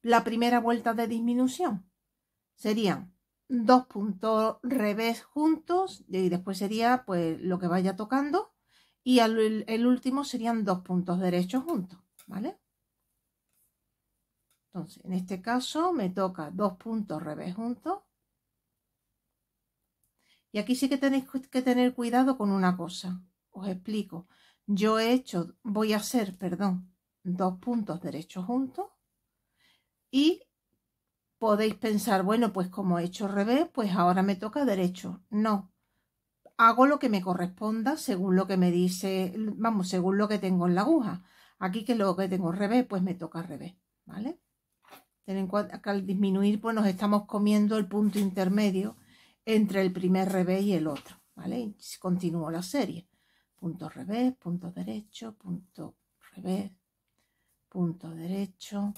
A: La primera vuelta de disminución serían dos puntos revés juntos y después sería pues lo que vaya tocando y el, último serían dos puntos derechos juntos, ¿vale? Entonces, en este caso me toca dos puntos revés juntos. Y aquí sí que tenéis que tener cuidado con una cosa. Os explico. Yo he hecho, voy a hacer, perdón, dos puntos derechos juntos. Y podéis pensar, bueno, pues como he hecho revés, pues ahora me toca derecho. No, hago lo que me corresponda según lo que me dice, vamos, según lo que tengo en la aguja. Aquí que lo que tengo revés, pues me toca revés, ¿vale? Ten en cuenta que al disminuir, pues nos estamos comiendo el punto intermedio entre el primer revés y el otro, ¿vale? Y continúo la serie. Punto revés, punto derecho, punto revés, punto derecho,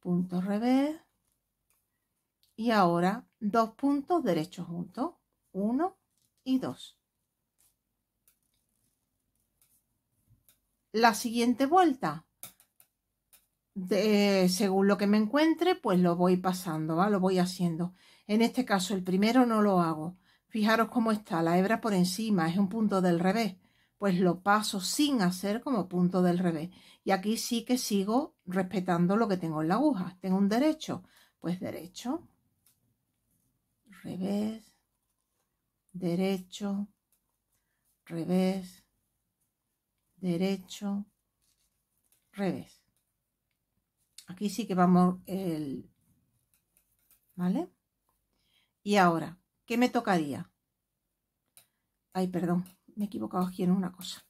A: punto revés. Y ahora dos puntos derechos juntos. Uno y 2. La siguiente vuelta, de, según lo que me encuentre, pues lo voy pasando, ¿va? lo voy haciendo. En este caso el primero no lo hago. Fijaros cómo está la hebra por encima, es un punto del revés. Pues lo paso sin hacer como punto del revés. Y aquí sí que sigo respetando lo que tengo en la aguja. Tengo un derecho, pues derecho, revés, derecho, revés, derecho, revés. Aquí sí que vamos el... ¿Vale? Y ahora, ¿qué me tocaría? Ay, perdón, me he equivocado aquí en una cosa.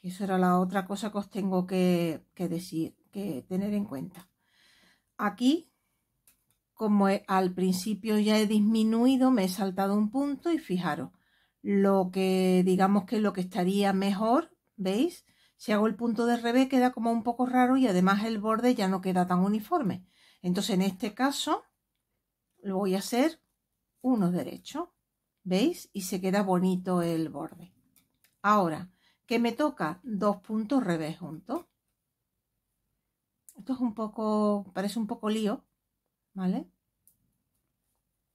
A: Que eso era la otra cosa que os tengo que, que decir, que tener en cuenta. Aquí como al principio ya he disminuido, me he saltado un punto y fijaros, lo que digamos que lo que estaría mejor, ¿veis? Si hago el punto de revés queda como un poco raro y además el borde ya no queda tan uniforme. Entonces en este caso lo voy a hacer uno derecho, ¿veis? Y se queda bonito el borde. Ahora, que me toca? Dos puntos revés juntos. Esto es un poco, parece un poco lío, ¿vale?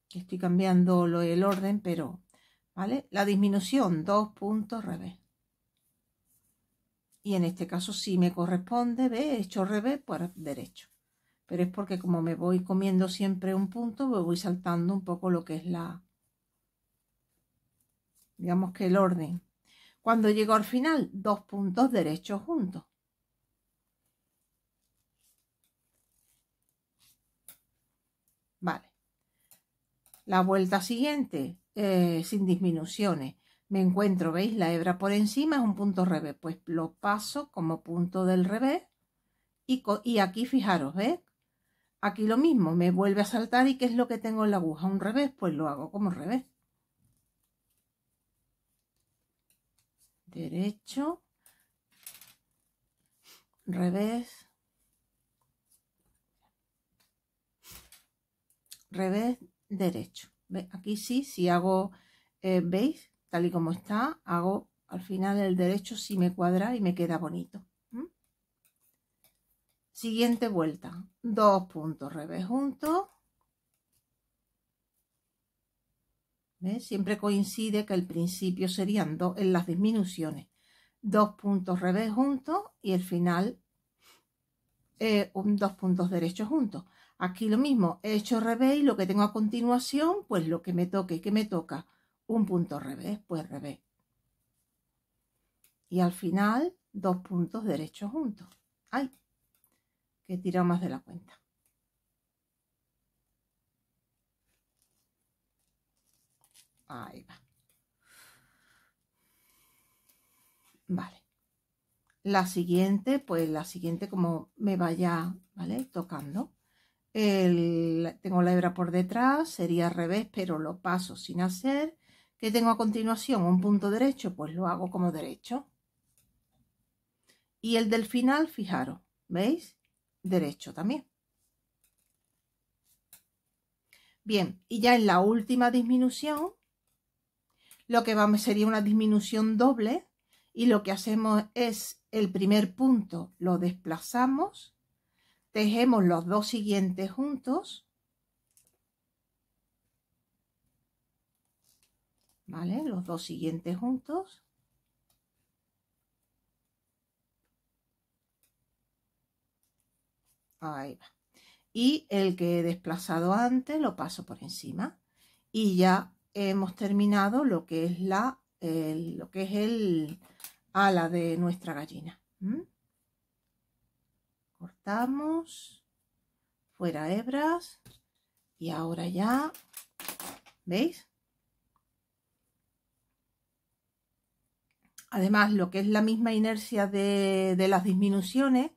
A: Estoy cambiando el orden, pero, ¿vale? La disminución, dos puntos revés. Y en este caso, sí me corresponde, ve, he hecho revés por pues derecho. Pero es porque como me voy comiendo siempre un punto, me pues voy saltando un poco lo que es la, digamos que el orden. Cuando llego al final, dos puntos derechos juntos. La vuelta siguiente, eh, sin disminuciones, me encuentro, ¿veis? La hebra por encima es un punto revés, pues lo paso como punto del revés y, y aquí fijaros, ¿ves? Aquí lo mismo, me vuelve a saltar y ¿qué es lo que tengo en la aguja? Un revés, pues lo hago como revés. Derecho, revés, revés, derecho. Aquí sí, si hago, eh, veis, tal y como está, hago al final el derecho si me cuadra y me queda bonito. Siguiente vuelta, dos puntos revés juntos. Siempre coincide que el principio serían dos en las disminuciones. Dos puntos revés juntos y el final eh, dos puntos derechos juntos. Aquí lo mismo, he hecho revés y lo que tengo a continuación, pues lo que me toque, que me toca? Un punto revés, pues revés. Y al final, dos puntos derechos juntos. ¡Ay! Que he tirado más de la cuenta. Ahí va. Vale. La siguiente, pues la siguiente como me vaya, ¿vale? Tocando tengo la hebra por detrás, sería al revés, pero lo paso sin hacer. Que tengo a continuación? Un punto derecho, pues lo hago como derecho. Y el del final, fijaros, ¿veis? Derecho también. Bien, y ya en la última disminución, lo que vamos sería una disminución doble, y lo que hacemos es el primer punto lo desplazamos tejemos los dos siguientes juntos vale los dos siguientes juntos ahí va y el que he desplazado antes lo paso por encima y ya hemos terminado lo que es la lo que es el ala de nuestra gallina ¿Mm? estamos Fuera hebras. Y ahora ya. ¿Veis? Además, lo que es la misma inercia de, las disminuciones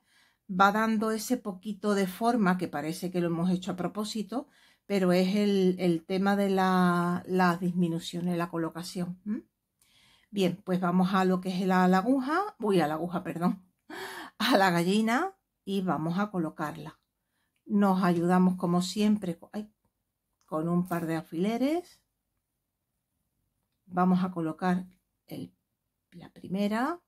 A: va dando ese poquito de forma que parece que lo hemos hecho a propósito, pero es el, tema de la, las disminuciones, la colocación. Bien, pues vamos a lo que es la, la aguja, uy, a la aguja, perdón, a la gallina y vamos a colocarla. Nos ayudamos como siempre con un par de alfileres. Vamos a colocar la primera,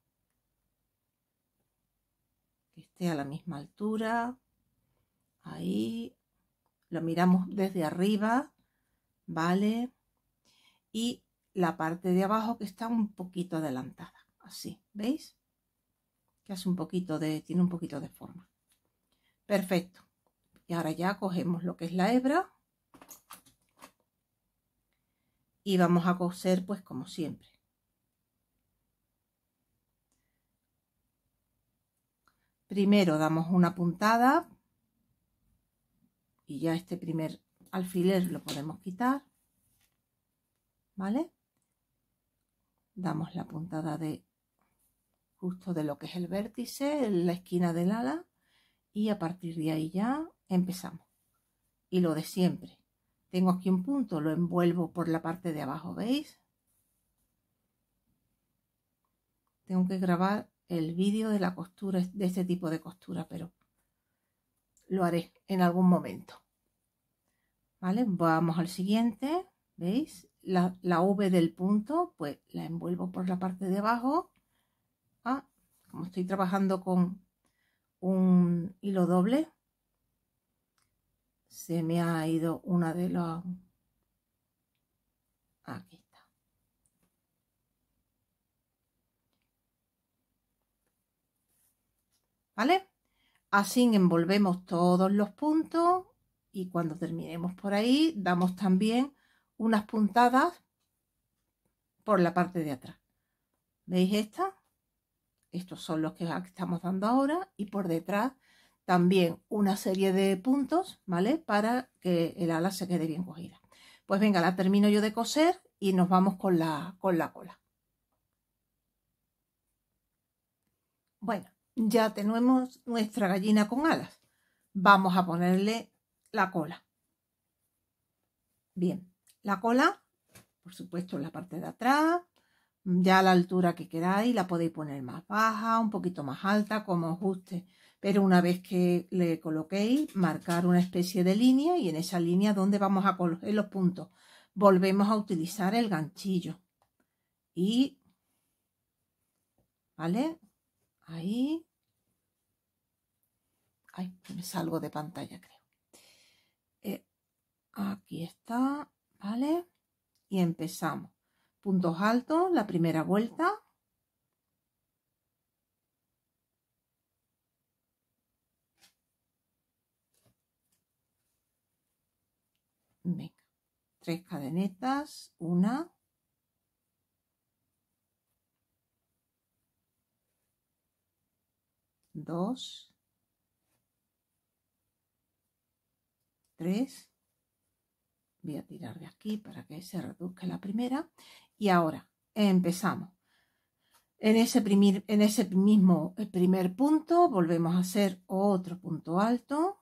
A: que esté a la misma altura. Ahí lo miramos desde arriba, ¿vale? Y la parte de abajo que está un poquito adelantada, así, ¿veis? Que hace un poquito de, tiene un poquito de forma perfecto y ahora ya cogemos lo que es la hebra y vamos a coser pues como siempre primero damos una puntada y ya este primer alfiler lo podemos quitar vale damos la puntada de justo de lo que es el vértice en la esquina del ala y a partir de ahí ya empezamos. Y lo de siempre. Tengo aquí un punto, lo envuelvo por la parte de abajo, ¿veis? Tengo que grabar el vídeo de la costura, de este tipo de costura, pero lo haré en algún momento. ¿Vale? Vamos al siguiente, ¿veis? La, V del punto, pues la envuelvo por la parte de abajo. Ah, como estoy trabajando con un hilo doble. Se me ha ido una de los Aquí está. ¿Vale? Así envolvemos todos los puntos y cuando terminemos por ahí damos también unas puntadas por la parte de atrás. ¿Veis esta? Estos son los que estamos dando ahora y por detrás también una serie de puntos, ¿vale? Para que el ala se quede bien cogida. Pues venga, la termino yo de coser y nos vamos con la, con la cola. Bueno, ya tenemos nuestra gallina con alas. Vamos a ponerle la cola. Bien, la cola, por supuesto, en la parte de atrás, ya a la altura que queráis, la podéis poner más baja, un poquito más alta, como os guste. Pero una vez que le coloquéis, marcar una especie de línea y en esa línea donde vamos a coger los puntos. Volvemos a utilizar el ganchillo. Y, ¿vale? Ahí. Ay, me salgo de pantalla, creo. Eh, aquí está, ¿vale? Y empezamos puntos altos la primera vuelta. tres cadenetas, una. Dos. Tres voy a tirar de aquí para que se reduzca la primera y ahora, empezamos. En ese, primer, en ese mismo eh, primer punto volvemos a hacer otro punto alto.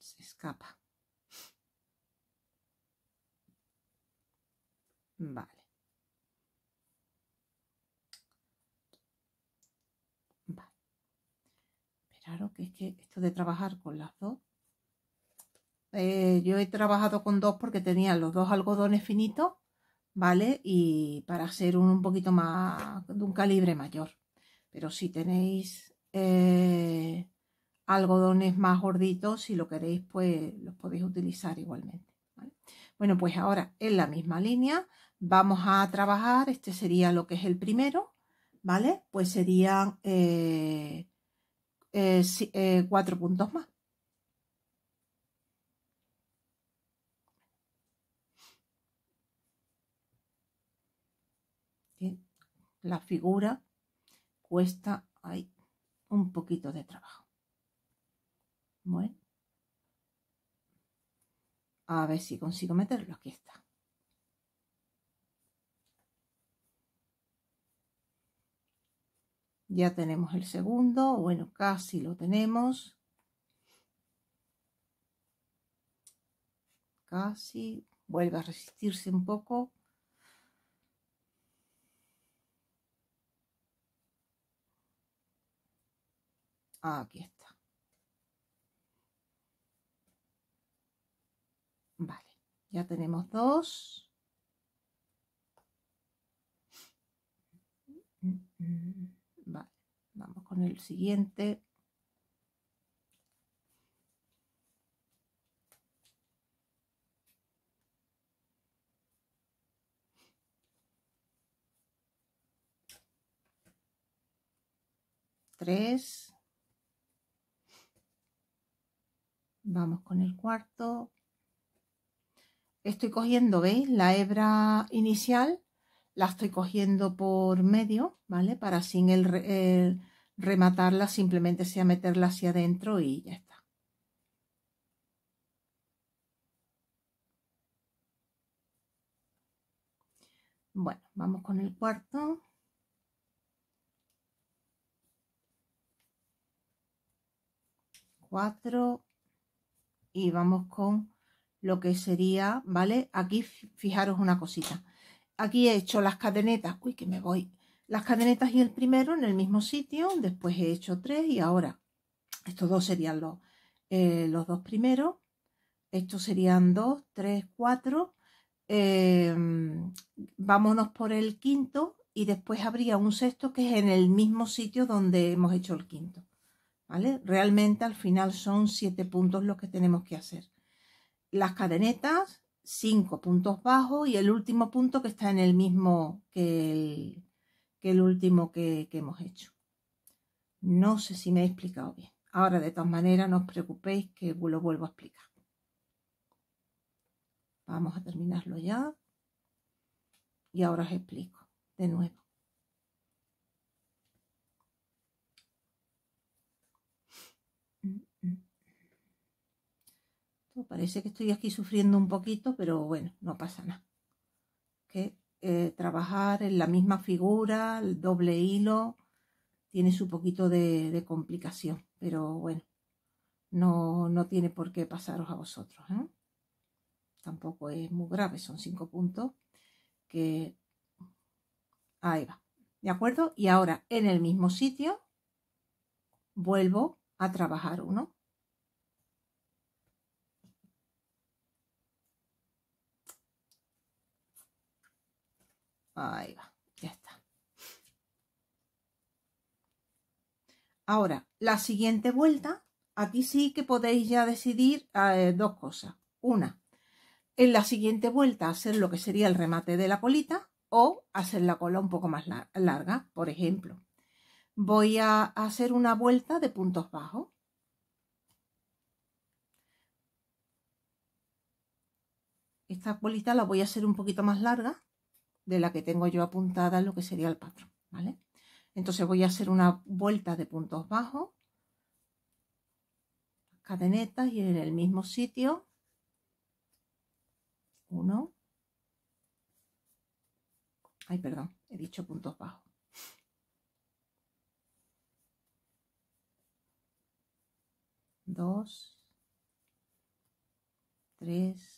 A: Se escapa. Vale. Claro que es que esto de trabajar con las dos. Eh, yo he trabajado con dos porque tenía los dos algodones finitos, ¿vale? Y para hacer un, un poquito más, de un calibre mayor. Pero si tenéis eh, algodones más gorditos, si lo queréis, pues los podéis utilizar igualmente. Bueno, pues ahora en la misma línea vamos a trabajar, este sería lo que es el primero, ¿vale? Pues serían eh, eh, eh, cuatro puntos más. La figura cuesta ahí un poquito de trabajo. A ver si consigo meterlo. Aquí está. Ya tenemos el segundo, bueno, casi lo tenemos. Casi, vuelve a resistirse un poco. Aquí está. Vale, ya tenemos dos. Mm, mm, mm vamos con el siguiente. Tres. Vamos con el cuarto. Estoy cogiendo, ¿veis? La hebra inicial la estoy cogiendo por medio, ¿vale? Para sin el, rematarla simplemente sea meterla hacia adentro y ya está. Bueno, vamos con el cuarto. Cuatro. Y vamos con lo que sería, ¿vale? Aquí fijaros una cosita Aquí he hecho las cadenetas, uy que me voy, las cadenetas y el primero en el mismo sitio, después he hecho tres y ahora estos dos serían los, eh, los dos primeros, estos serían dos, tres, cuatro, em, vámonos por el quinto y después habría un sexto que es en el mismo sitio donde hemos hecho el quinto. ¿Vale? Realmente al final son siete puntos los que tenemos que hacer. Las cadenetas, cinco puntos bajos y el último punto que está en el mismo que el, que el último que, que hemos hecho. No sé si me he explicado bien. Ahora, de todas maneras, no os preocupéis que lo vuelvo a explicar. Vamos a terminarlo ya. Y ahora os explico de nuevo. Parece que estoy aquí sufriendo un poquito, pero bueno, no pasa nada. Que eh, trabajar en la misma figura, el doble hilo, tiene su poquito de, complicación, pero bueno, no, tiene por qué pasaros a vosotros. ¿eh? Tampoco es muy grave, son cinco puntos que... Ahí va, ¿de acuerdo? Y ahora en el mismo sitio vuelvo a trabajar uno Ahí va, ya está. Ahora, la siguiente vuelta, aquí sí que podéis ya decidir eh, dos cosas. Una, en la siguiente vuelta hacer lo que sería el remate de la colita o hacer la cola un poco más larga, por ejemplo. Voy a hacer una vuelta de puntos bajos. Esta colita la voy a hacer un poquito más larga de la que tengo yo apuntada lo que sería el patrón, ¿vale? Entonces voy a hacer una vuelta de puntos bajos, cadenetas y en el mismo sitio, uno, ay perdón, he dicho puntos bajos. Dos, tres,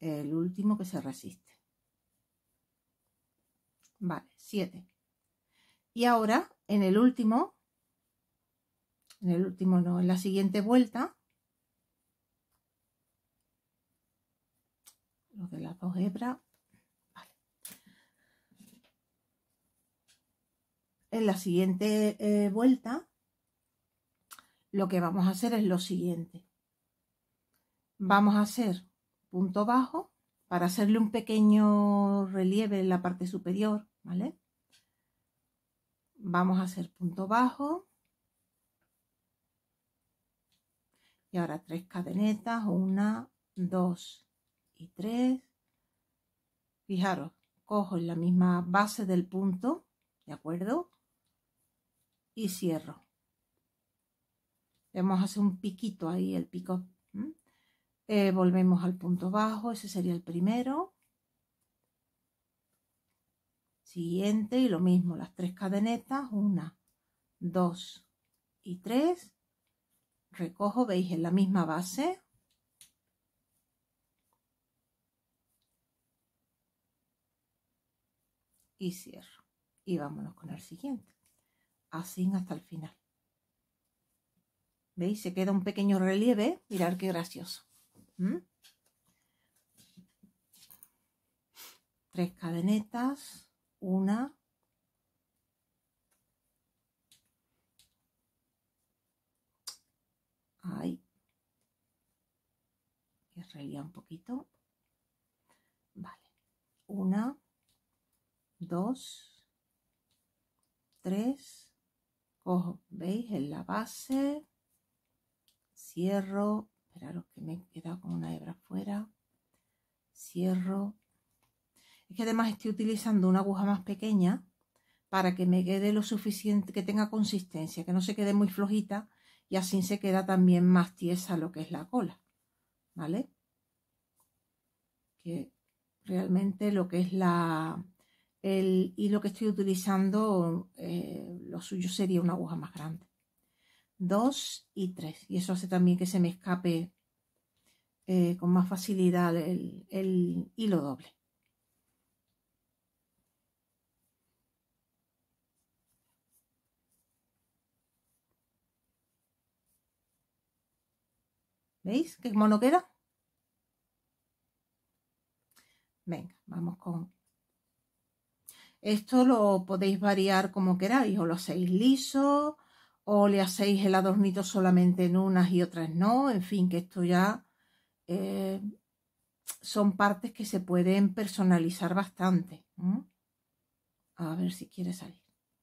A: el último que se resiste. Vale, siete. Y ahora, en el último, en el último no, en la siguiente vuelta, lo de las dos hebras, vale. En la siguiente eh, vuelta, lo que vamos a hacer es lo siguiente. Vamos a hacer punto bajo para hacerle un pequeño relieve en la parte superior, ¿vale? Vamos a hacer punto bajo. Y ahora tres cadenetas, una, dos y tres. Fijaros, cojo en la misma base del punto, ¿de acuerdo? Y cierro. Vamos a hacer un piquito ahí, el pico eh, volvemos al punto bajo, ese sería el primero. Siguiente y lo mismo, las tres cadenetas, una, dos y tres. Recojo, veis, en la misma base. Y cierro. Y vámonos con el siguiente. Así hasta el final. ¿Veis? Se queda un pequeño relieve. Mirad qué gracioso. ¿Mm? Tres cadenetas, una, ahí, que reía un poquito, vale, una, dos, tres, cojo, veis, en la base, cierro, Esperaros que me he quedado con una hebra fuera. Cierro. Es que además estoy utilizando una aguja más pequeña para que me quede lo suficiente, que tenga consistencia, que no se quede muy flojita y así se queda también más tiesa lo que es la cola, ¿vale? Que realmente lo que es la, el lo que estoy utilizando, eh, lo suyo sería una aguja más grande dos y 3. Y eso hace también que se me escape eh, con más facilidad el, el hilo doble. ¿Veis qué mono queda? Venga, vamos con... Esto lo podéis variar como queráis, o lo hacéis liso, o le hacéis el adornito solamente en unas y otras no, en fin, que esto ya eh, son partes que se pueden personalizar bastante. A ver si quiere salir.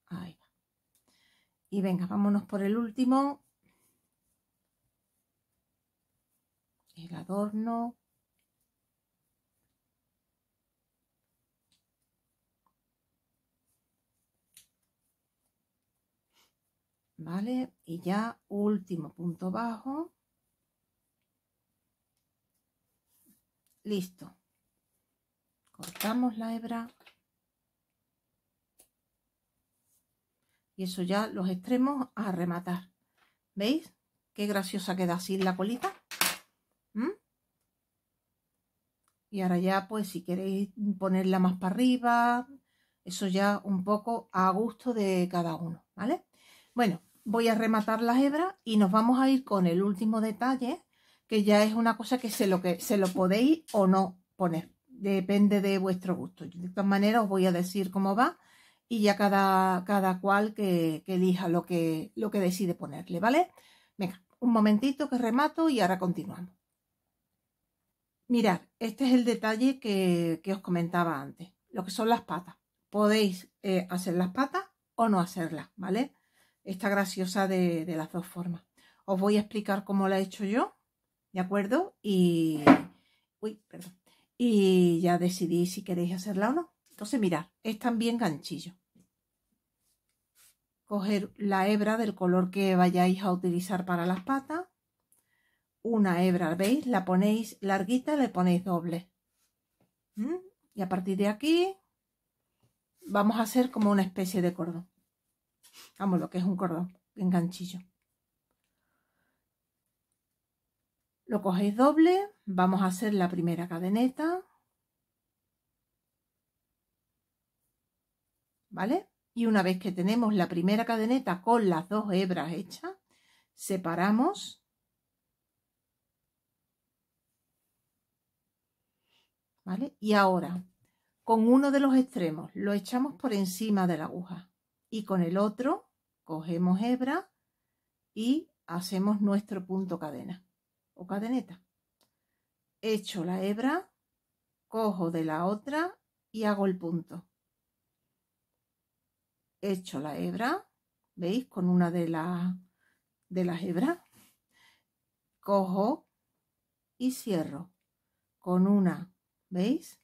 A: Ahí va. Y venga, vámonos por el último. El adorno. vale y ya último punto bajo listo cortamos la hebra y eso ya los extremos a rematar veis qué graciosa queda así la colita ¿Mm? y ahora ya pues si queréis ponerla más para arriba eso ya un poco a gusto de cada uno vale bueno voy a rematar las hebras y nos vamos a ir con el último detalle, que ya es una cosa que se lo, que, se lo podéis o no poner. Depende de vuestro gusto. de todas maneras os voy a decir cómo va y ya cada, cada cual que, elija lo que, lo que decide ponerle, ¿vale? Venga, un momentito que remato y ahora continuamos. Mirad, este es el detalle que, que os comentaba antes, lo que son las patas. Podéis eh, hacer las patas o no hacerlas, ¿vale? está graciosa de, las dos formas. Os voy a explicar cómo la he hecho yo, ¿de acuerdo? Y, y ya decidí si queréis hacerla o no. Entonces, mirad, es también ganchillo. Coger la hebra del color que vayáis a utilizar para las patas. Una hebra, ¿veis? La ponéis larguita, le ponéis doble. ¿Mm? Y a partir de aquí vamos a hacer como una especie de cordón. Vamos, lo que es un cordón en ganchillo. Lo cogéis doble, vamos a hacer la primera cadeneta. ¿Vale? Y una vez que tenemos la primera cadeneta con las dos hebras hechas, separamos. ¿Vale? Y ahora, con uno de los extremos, lo echamos por encima de la aguja y con el otro cogemos hebra y hacemos nuestro punto cadena o cadeneta. hecho la hebra, cojo de la otra y hago el punto. hecho la hebra, ¿veis? Con una de, la, de las hebras. Cojo y cierro con una, ¿veis?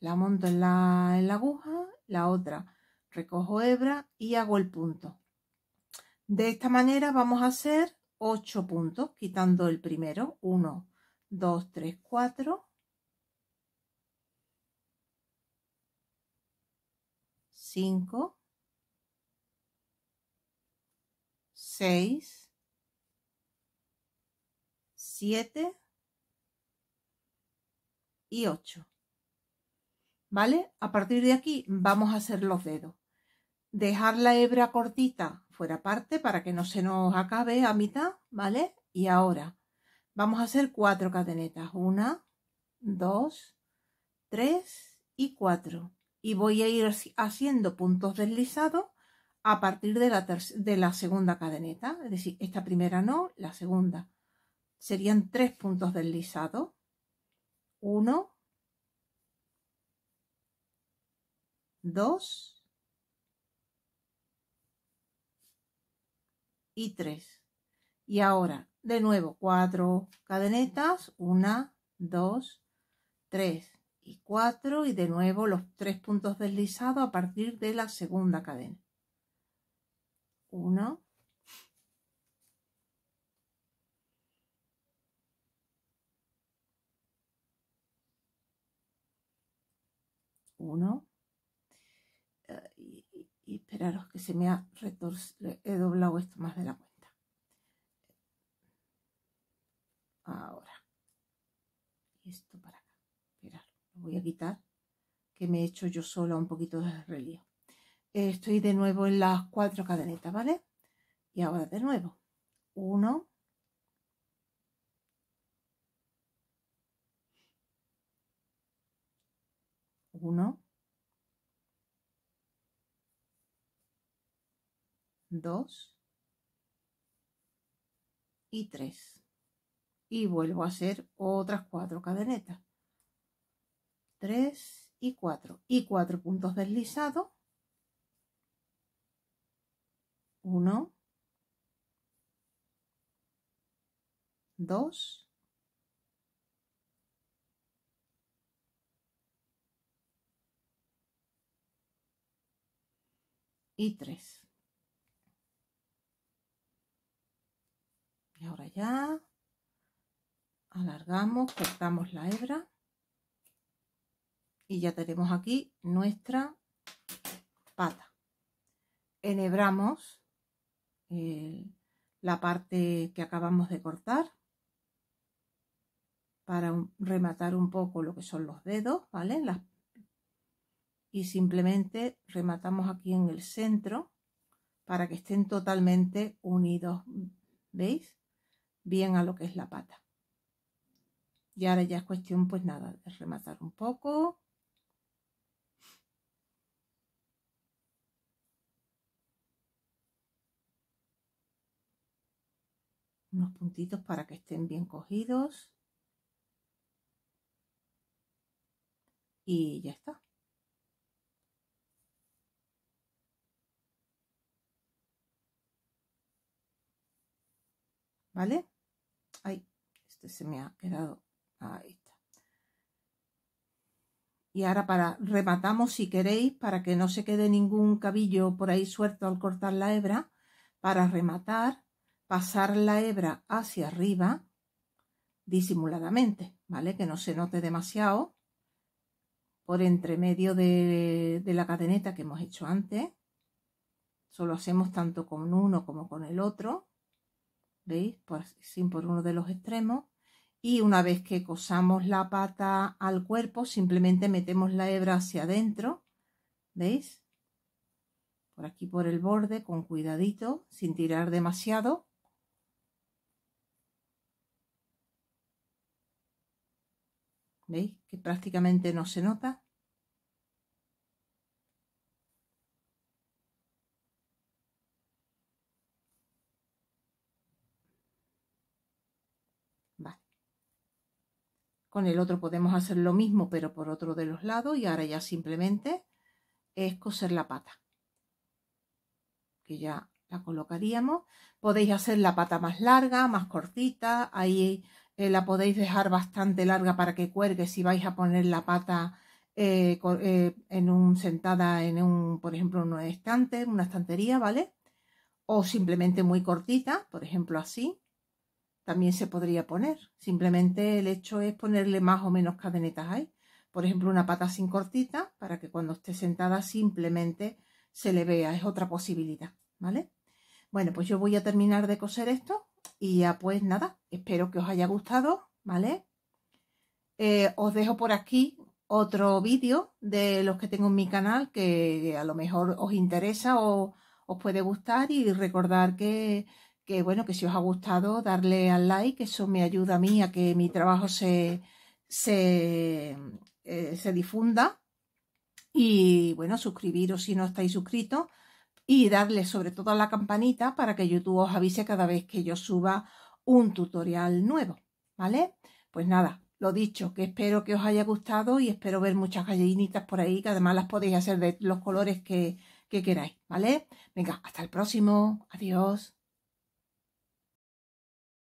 A: La monto en la aguja, la otra recojo hebra y hago el punto. De esta manera vamos a hacer 8 puntos, quitando el primero, 1, 2, 3, 4, 5, 6, 7 y 8. ¿Vale? A partir de aquí vamos a hacer los dedos dejar la hebra cortita fuera parte para que no se nos acabe a mitad, ¿vale? Y ahora vamos a hacer cuatro cadenetas. Una, dos, tres y cuatro. Y voy a ir haciendo puntos deslizados a partir de la, de la segunda cadeneta. Es decir, esta primera no, la segunda. Serían tres puntos deslizados. Uno, dos, y 3. Y ahora, de nuevo, 4 cadenetas, 1, 2, 3 y 4 y de nuevo los tres puntos deslizados a partir de la segunda cadena. 1, 1, esperaros que se me ha retorcido, he doblado esto más de la cuenta. Ahora. esto para acá. Esperar. Lo voy a quitar, que me he hecho yo sola un poquito de relío. Estoy de nuevo en las cuatro cadenetas, ¿vale? Y ahora de nuevo. Uno. Uno. 2 y 3 y vuelvo a hacer otras cuatro cadenetas 3 y 4 y 4 puntos deslizados 1 2 y 3 ahora ya alargamos cortamos la hebra y ya tenemos aquí nuestra pata enhebramos eh, la parte que acabamos de cortar para rematar un poco lo que son los dedos, ¿vale? Las, y simplemente rematamos aquí en el centro para que estén totalmente unidos, ¿veis? bien a lo que es la pata. Y ahora ya es cuestión, pues nada, de rematar un poco. Unos puntitos para que estén bien cogidos. Y ya está. ¿Vale? este se me ha quedado. Y ahora para rematamos, si queréis, para que no se quede ningún cabillo por ahí suelto al cortar la hebra, para rematar, pasar la hebra hacia arriba disimuladamente, ¿vale? Que no se note demasiado por entre medio de, de la cadeneta que hemos hecho antes. Solo hacemos tanto con uno como con el otro. ¿veis? Por, sin por uno de los extremos y una vez que cosamos la pata al cuerpo simplemente metemos la hebra hacia adentro, ¿veis? Por aquí por el borde con cuidadito, sin tirar demasiado. ¿Veis? Que prácticamente no se nota. Con el otro podemos hacer lo mismo, pero por otro de los lados. Y ahora ya simplemente es coser la pata. Que ya la colocaríamos. Podéis hacer la pata más larga, más cortita. Ahí eh, la podéis dejar bastante larga para que cuelgue si vais a poner la pata eh, eh, en un, sentada en un, por ejemplo, un estante, una estantería, ¿vale? O simplemente muy cortita, por ejemplo así también se podría poner. Simplemente el hecho es ponerle más o menos cadenetas ahí. Por ejemplo, una pata sin cortita para que cuando esté sentada simplemente se le vea. Es otra posibilidad, ¿vale? Bueno, pues yo voy a terminar de coser esto y ya pues nada, espero que os haya gustado, ¿vale? Eh, os dejo por aquí otro vídeo de los que tengo en mi canal que a lo mejor os interesa o os puede gustar y recordar que que bueno, que si os ha gustado, darle al like, eso me ayuda a mí a que mi trabajo se, se, eh, se difunda. Y bueno, suscribiros si no estáis suscritos y darle sobre todo a la campanita para que YouTube os avise cada vez que yo suba un tutorial nuevo, ¿vale? Pues nada, lo dicho, que espero que os haya gustado y espero ver muchas gallinitas por ahí, que además las podéis hacer de los colores que, que queráis, ¿vale? Venga, hasta el próximo, adiós.